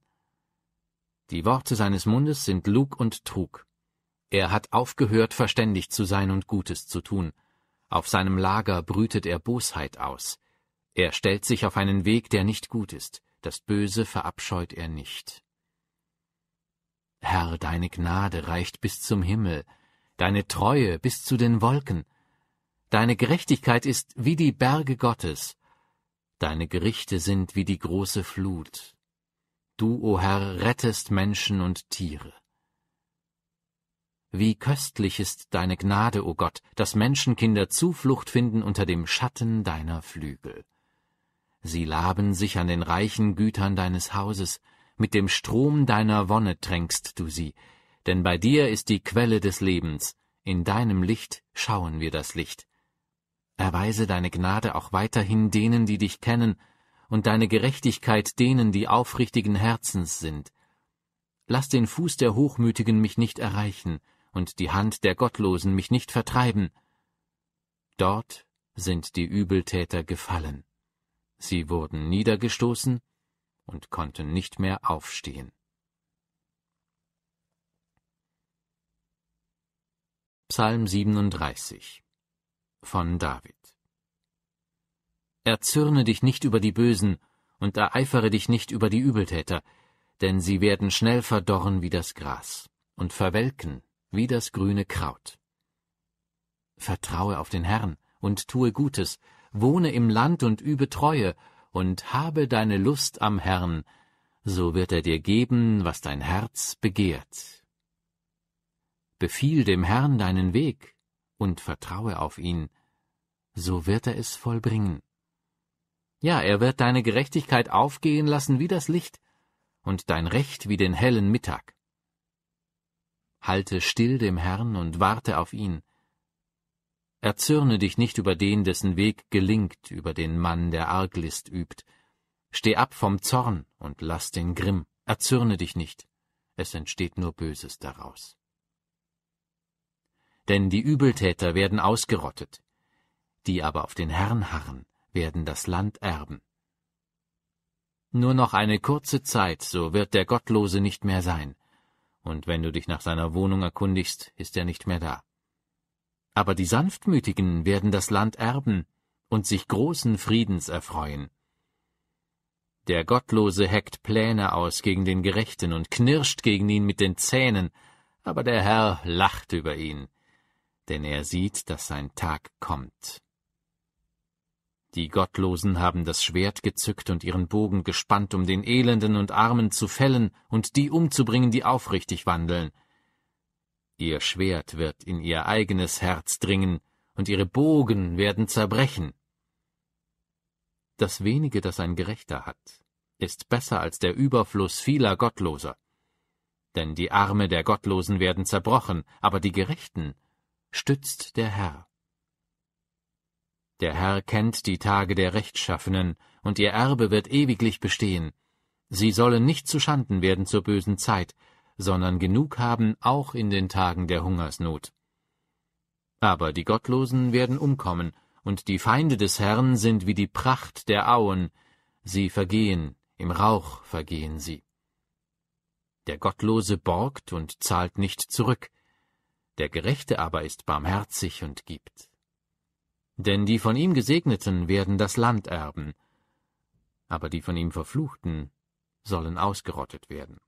Die Worte seines Mundes sind Lug und Trug. Er hat aufgehört, verständig zu sein und Gutes zu tun. Auf seinem Lager brütet er Bosheit aus. Er stellt sich auf einen Weg, der nicht gut ist. Das Böse verabscheut er nicht. Herr, deine Gnade reicht bis zum Himmel, deine Treue bis zu den Wolken, deine Gerechtigkeit ist wie die Berge Gottes, deine Gerichte sind wie die große Flut. Du, o Herr, rettest Menschen und Tiere. Wie köstlich ist deine Gnade, o Gott, dass Menschenkinder Zuflucht finden unter dem Schatten deiner Flügel. Sie laben sich an den reichen Gütern deines Hauses, mit dem Strom deiner Wonne tränkst du sie, denn bei dir ist die Quelle des Lebens, in deinem Licht schauen wir das Licht. Erweise deine Gnade auch weiterhin denen, die dich kennen, und deine Gerechtigkeit denen, die aufrichtigen Herzens sind. Lass den Fuß der Hochmütigen mich nicht erreichen, und die Hand der Gottlosen mich nicht vertreiben. Dort sind die Übeltäter gefallen. Sie wurden niedergestoßen und konnten nicht mehr aufstehen. Psalm 37 von David Erzürne dich nicht über die Bösen und ereifere dich nicht über die Übeltäter, denn sie werden schnell verdorren wie das Gras und verwelken wie das grüne Kraut. Vertraue auf den Herrn und tue Gutes, wohne im Land und übe Treue und habe deine Lust am Herrn, so wird er dir geben, was dein Herz begehrt. Befiehl dem Herrn deinen Weg und vertraue auf ihn, so wird er es vollbringen. Ja, er wird deine Gerechtigkeit aufgehen lassen wie das Licht und dein Recht wie den hellen Mittag. Halte still dem Herrn und warte auf ihn, Erzürne dich nicht über den, dessen Weg gelingt, über den Mann, der Arglist übt. Steh ab vom Zorn und lass den Grimm, erzürne dich nicht, es entsteht nur Böses daraus. Denn die Übeltäter werden ausgerottet, die aber auf den Herrn harren, werden das Land erben. Nur noch eine kurze Zeit, so wird der Gottlose nicht mehr sein, und wenn du dich nach seiner Wohnung erkundigst, ist er nicht mehr da. Aber die Sanftmütigen werden das Land erben und sich großen Friedens erfreuen. Der Gottlose heckt Pläne aus gegen den Gerechten und knirscht gegen ihn mit den Zähnen, aber der Herr lacht über ihn, denn er sieht, dass sein Tag kommt. Die Gottlosen haben das Schwert gezückt und ihren Bogen gespannt, um den Elenden und Armen zu fällen und die umzubringen, die aufrichtig wandeln. Ihr Schwert wird in ihr eigenes Herz dringen, und ihre Bogen werden zerbrechen. Das wenige, das ein Gerechter hat, ist besser als der Überfluss vieler Gottloser. Denn die Arme der Gottlosen werden zerbrochen, aber die Gerechten stützt der Herr. Der Herr kennt die Tage der Rechtschaffenen, und ihr Erbe wird ewiglich bestehen. Sie sollen nicht zu Schanden werden zur bösen Zeit, sondern genug haben auch in den Tagen der Hungersnot. Aber die Gottlosen werden umkommen, und die Feinde des Herrn sind wie die Pracht der Auen, sie vergehen, im Rauch vergehen sie. Der Gottlose borgt und zahlt nicht zurück, der Gerechte aber ist barmherzig und gibt. Denn die von ihm Gesegneten werden das Land erben, aber die von ihm Verfluchten sollen ausgerottet werden.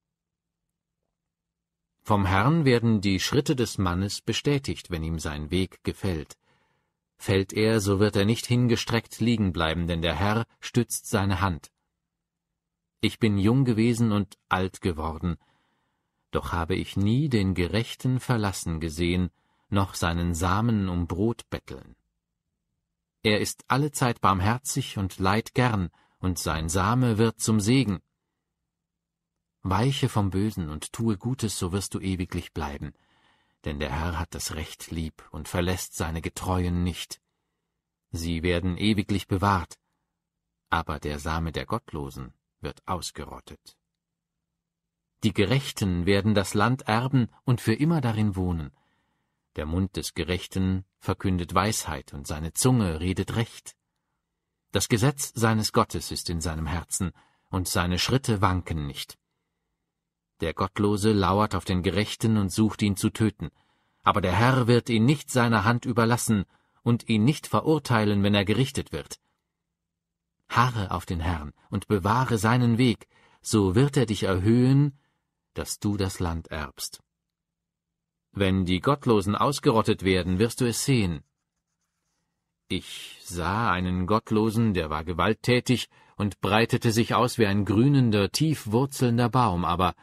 Vom Herrn werden die Schritte des Mannes bestätigt, wenn ihm sein Weg gefällt. Fällt er, so wird er nicht hingestreckt liegen bleiben, denn der Herr stützt seine Hand. Ich bin jung gewesen und alt geworden, doch habe ich nie den Gerechten verlassen gesehen, noch seinen Samen um Brot betteln. Er ist allezeit barmherzig und leid gern, und sein Same wird zum Segen. Weiche vom Bösen und tue Gutes, so wirst du ewiglich bleiben. Denn der Herr hat das Recht lieb und verlässt seine Getreuen nicht. Sie werden ewiglich bewahrt, aber der Same der Gottlosen wird ausgerottet. Die Gerechten werden das Land erben und für immer darin wohnen. Der Mund des Gerechten verkündet Weisheit und seine Zunge redet Recht. Das Gesetz seines Gottes ist in seinem Herzen, und seine Schritte wanken nicht. Der Gottlose lauert auf den Gerechten und sucht ihn zu töten. Aber der Herr wird ihn nicht seiner Hand überlassen und ihn nicht verurteilen, wenn er gerichtet wird. Harre auf den Herrn und bewahre seinen Weg, so wird er dich erhöhen, dass du das Land erbst. Wenn die Gottlosen ausgerottet werden, wirst du es sehen. Ich sah einen Gottlosen, der war gewalttätig und breitete sich aus wie ein grünender, tief wurzelnder Baum, aber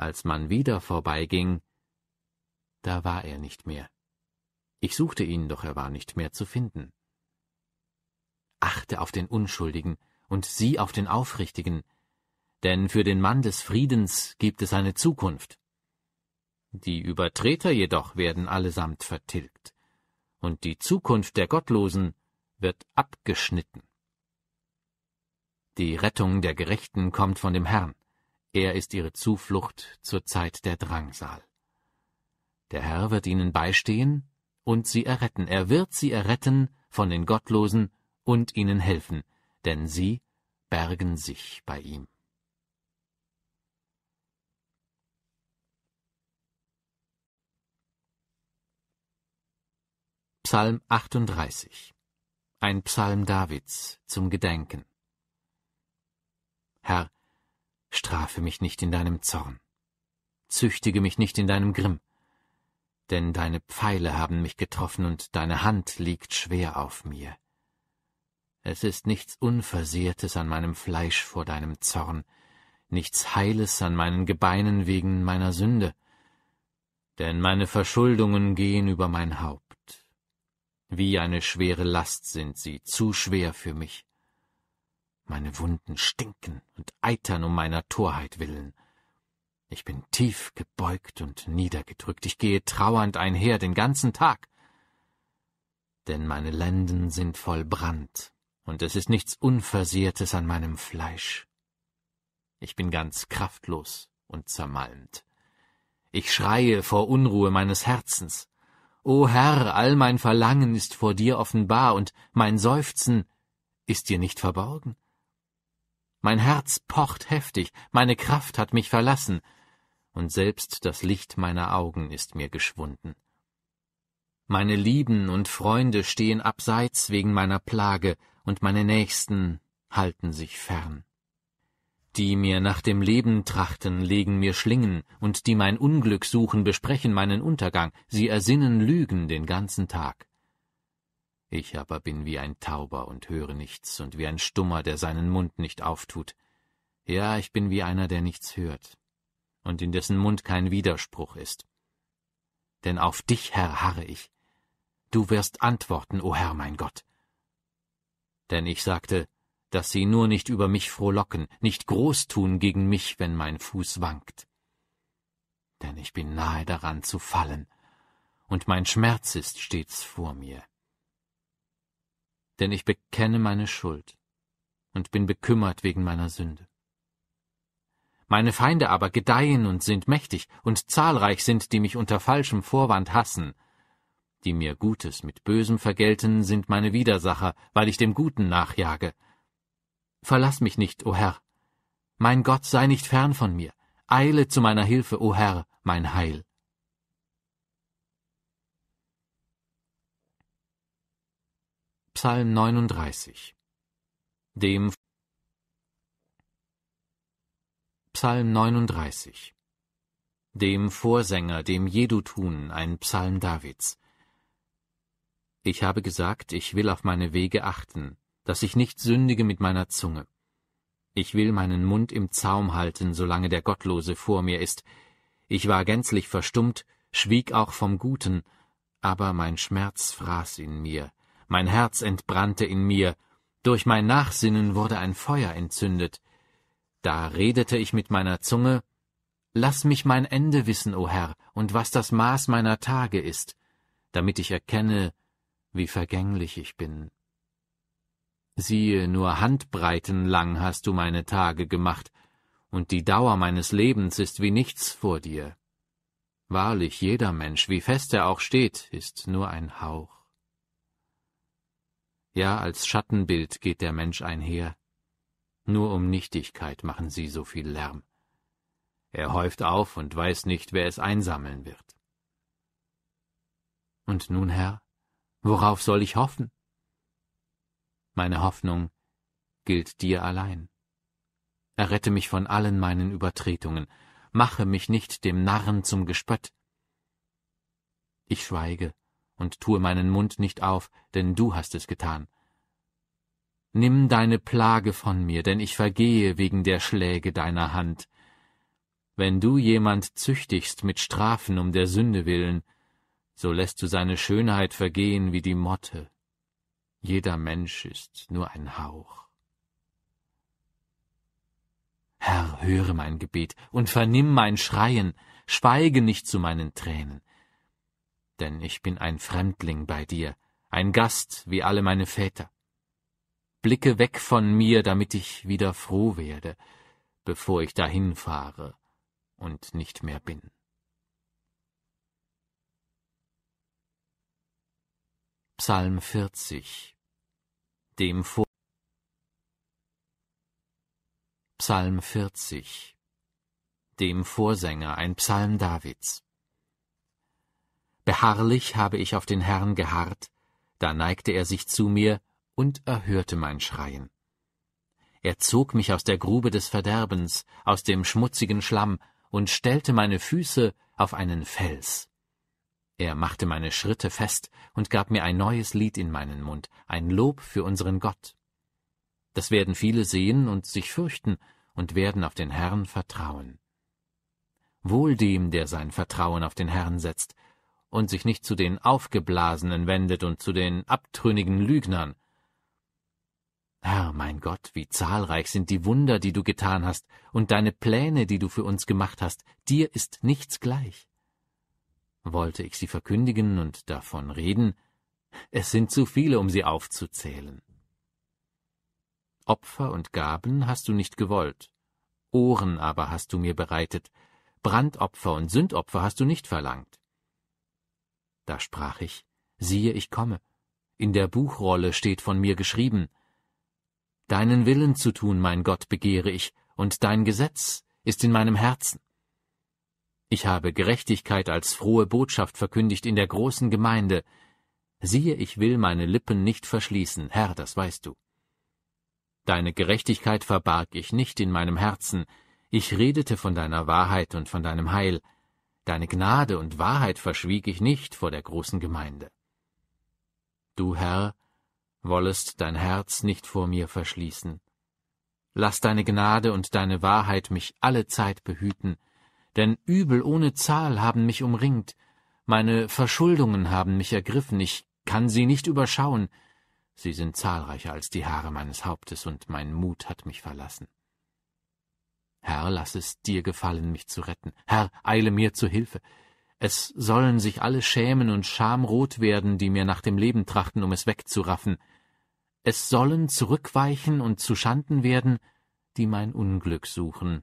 als man wieder vorbeiging, da war er nicht mehr. Ich suchte ihn, doch er war nicht mehr zu finden. Achte auf den Unschuldigen und sieh auf den Aufrichtigen, denn für den Mann des Friedens gibt es eine Zukunft. Die Übertreter jedoch werden allesamt vertilgt, und die Zukunft der Gottlosen wird abgeschnitten. Die Rettung der Gerechten kommt von dem Herrn. Er ist ihre Zuflucht zur Zeit der Drangsal. Der Herr wird ihnen beistehen und sie erretten. Er wird sie erretten von den Gottlosen und ihnen helfen, denn sie bergen sich bei ihm. Psalm 38 Ein Psalm Davids zum Gedenken Herr, Strafe mich nicht in deinem Zorn. Züchtige mich nicht in deinem Grimm. Denn deine Pfeile haben mich getroffen und deine Hand liegt schwer auf mir. Es ist nichts Unversehrtes an meinem Fleisch vor deinem Zorn, nichts Heiles an meinen Gebeinen wegen meiner Sünde, denn meine Verschuldungen gehen über mein Haupt. Wie eine schwere Last sind sie, zu schwer für mich. Meine Wunden stinken und eitern um meiner Torheit willen. Ich bin tief gebeugt und niedergedrückt. Ich gehe trauernd einher den ganzen Tag. Denn meine Lenden sind voll Brand, und es ist nichts Unversehrtes an meinem Fleisch. Ich bin ganz kraftlos und zermalmt. Ich schreie vor Unruhe meines Herzens. O Herr, all mein Verlangen ist vor dir offenbar, und mein Seufzen ist dir nicht verborgen. Mein Herz pocht heftig, meine Kraft hat mich verlassen, und selbst das Licht meiner Augen ist mir geschwunden. Meine Lieben und Freunde stehen abseits wegen meiner Plage, und meine Nächsten halten sich fern. Die mir nach dem Leben trachten, legen mir Schlingen, und die mein Unglück suchen, besprechen meinen Untergang, sie ersinnen Lügen den ganzen Tag. Ich aber bin wie ein Tauber und höre nichts und wie ein Stummer, der seinen Mund nicht auftut. Ja, ich bin wie einer, der nichts hört und in dessen Mund kein Widerspruch ist. Denn auf dich, Herr, harre ich. Du wirst antworten, o Herr mein Gott. Denn ich sagte, dass sie nur nicht über mich frohlocken, nicht groß tun gegen mich, wenn mein Fuß wankt. Denn ich bin nahe daran zu fallen, und mein Schmerz ist stets vor mir denn ich bekenne meine Schuld und bin bekümmert wegen meiner Sünde. Meine Feinde aber gedeihen und sind mächtig, und zahlreich sind, die mich unter falschem Vorwand hassen. Die mir Gutes mit Bösem vergelten, sind meine Widersacher, weil ich dem Guten nachjage. Verlass mich nicht, o Herr. Mein Gott sei nicht fern von mir. Eile zu meiner Hilfe, o Herr, mein Heil. Psalm 39. Dem Psalm 39. Dem Vorsänger, dem Jedutun, ein Psalm Davids. Ich habe gesagt, ich will auf meine Wege achten, dass ich nicht sündige mit meiner Zunge. Ich will meinen Mund im Zaum halten, solange der Gottlose vor mir ist. Ich war gänzlich verstummt, schwieg auch vom Guten, aber mein Schmerz fraß in mir mein Herz entbrannte in mir, durch mein Nachsinnen wurde ein Feuer entzündet. Da redete ich mit meiner Zunge, Lass mich mein Ende wissen, o Herr, und was das Maß meiner Tage ist, damit ich erkenne, wie vergänglich ich bin. Siehe, nur Handbreiten lang hast du meine Tage gemacht, und die Dauer meines Lebens ist wie nichts vor dir. Wahrlich, jeder Mensch, wie fest er auch steht, ist nur ein Hauch ja als Schattenbild geht der Mensch einher. Nur um Nichtigkeit machen sie so viel Lärm. Er häuft auf und weiß nicht, wer es einsammeln wird. Und nun, Herr, worauf soll ich hoffen? Meine Hoffnung gilt dir allein. Errette mich von allen meinen Übertretungen, mache mich nicht dem Narren zum Gespött. Ich schweige, und tue meinen Mund nicht auf, denn du hast es getan. Nimm deine Plage von mir, denn ich vergehe wegen der Schläge deiner Hand. Wenn du jemand züchtigst mit Strafen um der Sünde willen, so lässt du seine Schönheit vergehen wie die Motte. Jeder Mensch ist nur ein Hauch. Herr, höre mein Gebet und vernimm mein Schreien, schweige nicht zu meinen Tränen denn ich bin ein Fremdling bei dir, ein Gast wie alle meine Väter. Blicke weg von mir, damit ich wieder froh werde, bevor ich dahin fahre und nicht mehr bin. Psalm 40 Dem Vor Psalm 40 Dem Vorsänger ein Psalm Davids Beharrlich habe ich auf den Herrn geharrt, da neigte er sich zu mir und erhörte mein Schreien. Er zog mich aus der Grube des Verderbens, aus dem schmutzigen Schlamm, und stellte meine Füße auf einen Fels. Er machte meine Schritte fest und gab mir ein neues Lied in meinen Mund, ein Lob für unseren Gott. Das werden viele sehen und sich fürchten und werden auf den Herrn vertrauen. Wohl dem, der sein Vertrauen auf den Herrn setzt und sich nicht zu den Aufgeblasenen wendet und zu den abtrünnigen Lügnern. Herr mein Gott, wie zahlreich sind die Wunder, die du getan hast, und deine Pläne, die du für uns gemacht hast, dir ist nichts gleich. Wollte ich sie verkündigen und davon reden, es sind zu viele, um sie aufzuzählen. Opfer und Gaben hast du nicht gewollt, Ohren aber hast du mir bereitet, Brandopfer und Sündopfer hast du nicht verlangt. Da sprach ich, siehe, ich komme. In der Buchrolle steht von mir geschrieben, Deinen Willen zu tun, mein Gott, begehre ich, und dein Gesetz ist in meinem Herzen. Ich habe Gerechtigkeit als frohe Botschaft verkündigt in der großen Gemeinde. Siehe, ich will meine Lippen nicht verschließen, Herr, das weißt du. Deine Gerechtigkeit verbarg ich nicht in meinem Herzen, ich redete von deiner Wahrheit und von deinem Heil, Deine Gnade und Wahrheit verschwieg ich nicht vor der großen Gemeinde. Du, Herr, wollest dein Herz nicht vor mir verschließen. Lass deine Gnade und deine Wahrheit mich alle Zeit behüten, denn Übel ohne Zahl haben mich umringt, meine Verschuldungen haben mich ergriffen, ich kann sie nicht überschauen, sie sind zahlreicher als die Haare meines Hauptes, und mein Mut hat mich verlassen. Herr, lass es dir gefallen, mich zu retten. Herr, eile mir zu Hilfe. Es sollen sich alle schämen und schamrot werden, die mir nach dem Leben trachten, um es wegzuraffen. Es sollen zurückweichen und zu Schanden werden, die mein Unglück suchen.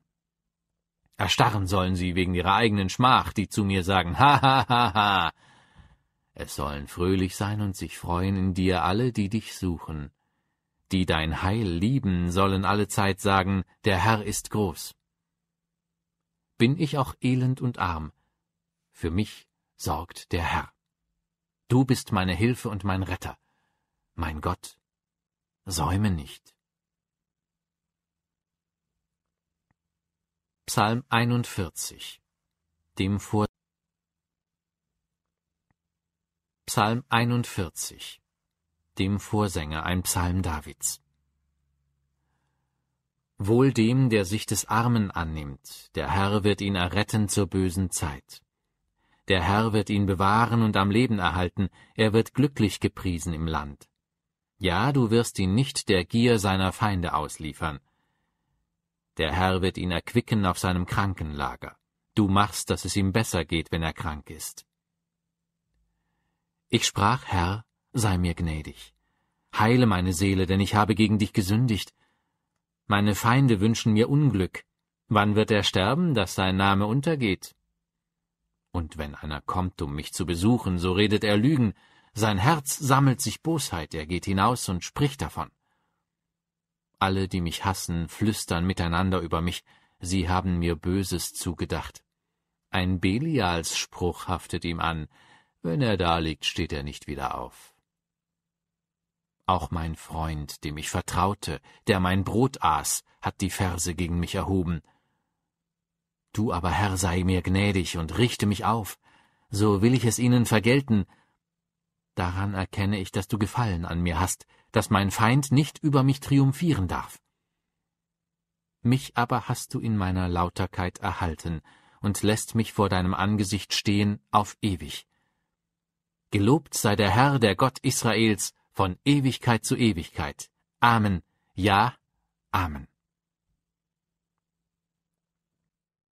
Erstarren sollen sie wegen ihrer eigenen Schmach, die zu mir sagen, ha, ha, ha, ha. Es sollen fröhlich sein und sich freuen in dir alle, die dich suchen die dein Heil lieben, sollen allezeit sagen, der Herr ist groß. Bin ich auch elend und arm, für mich sorgt der Herr. Du bist meine Hilfe und mein Retter, mein Gott, säume nicht. Psalm 41 Dem vor Psalm 41 dem Vorsänger, ein Psalm Davids. Wohl dem, der sich des Armen annimmt, der Herr wird ihn erretten zur bösen Zeit. Der Herr wird ihn bewahren und am Leben erhalten, er wird glücklich gepriesen im Land. Ja, du wirst ihn nicht der Gier seiner Feinde ausliefern. Der Herr wird ihn erquicken auf seinem Krankenlager. Du machst, dass es ihm besser geht, wenn er krank ist. Ich sprach, Herr, sei mir gnädig. Heile meine Seele, denn ich habe gegen dich gesündigt. Meine Feinde wünschen mir Unglück. Wann wird er sterben, dass sein Name untergeht? Und wenn einer kommt, um mich zu besuchen, so redet er Lügen, sein Herz sammelt sich Bosheit, er geht hinaus und spricht davon. Alle, die mich hassen, flüstern miteinander über mich, sie haben mir Böses zugedacht. Ein Belialsspruch haftet ihm an, wenn er da liegt, steht er nicht wieder auf. Auch mein Freund, dem ich vertraute, der mein Brot aß, hat die Verse gegen mich erhoben. Du aber, Herr, sei mir gnädig und richte mich auf, so will ich es ihnen vergelten. Daran erkenne ich, dass du Gefallen an mir hast, dass mein Feind nicht über mich triumphieren darf. Mich aber hast du in meiner Lauterkeit erhalten und lässt mich vor deinem Angesicht stehen auf ewig. Gelobt sei der Herr, der Gott Israels, von Ewigkeit zu Ewigkeit. Amen. Ja, Amen.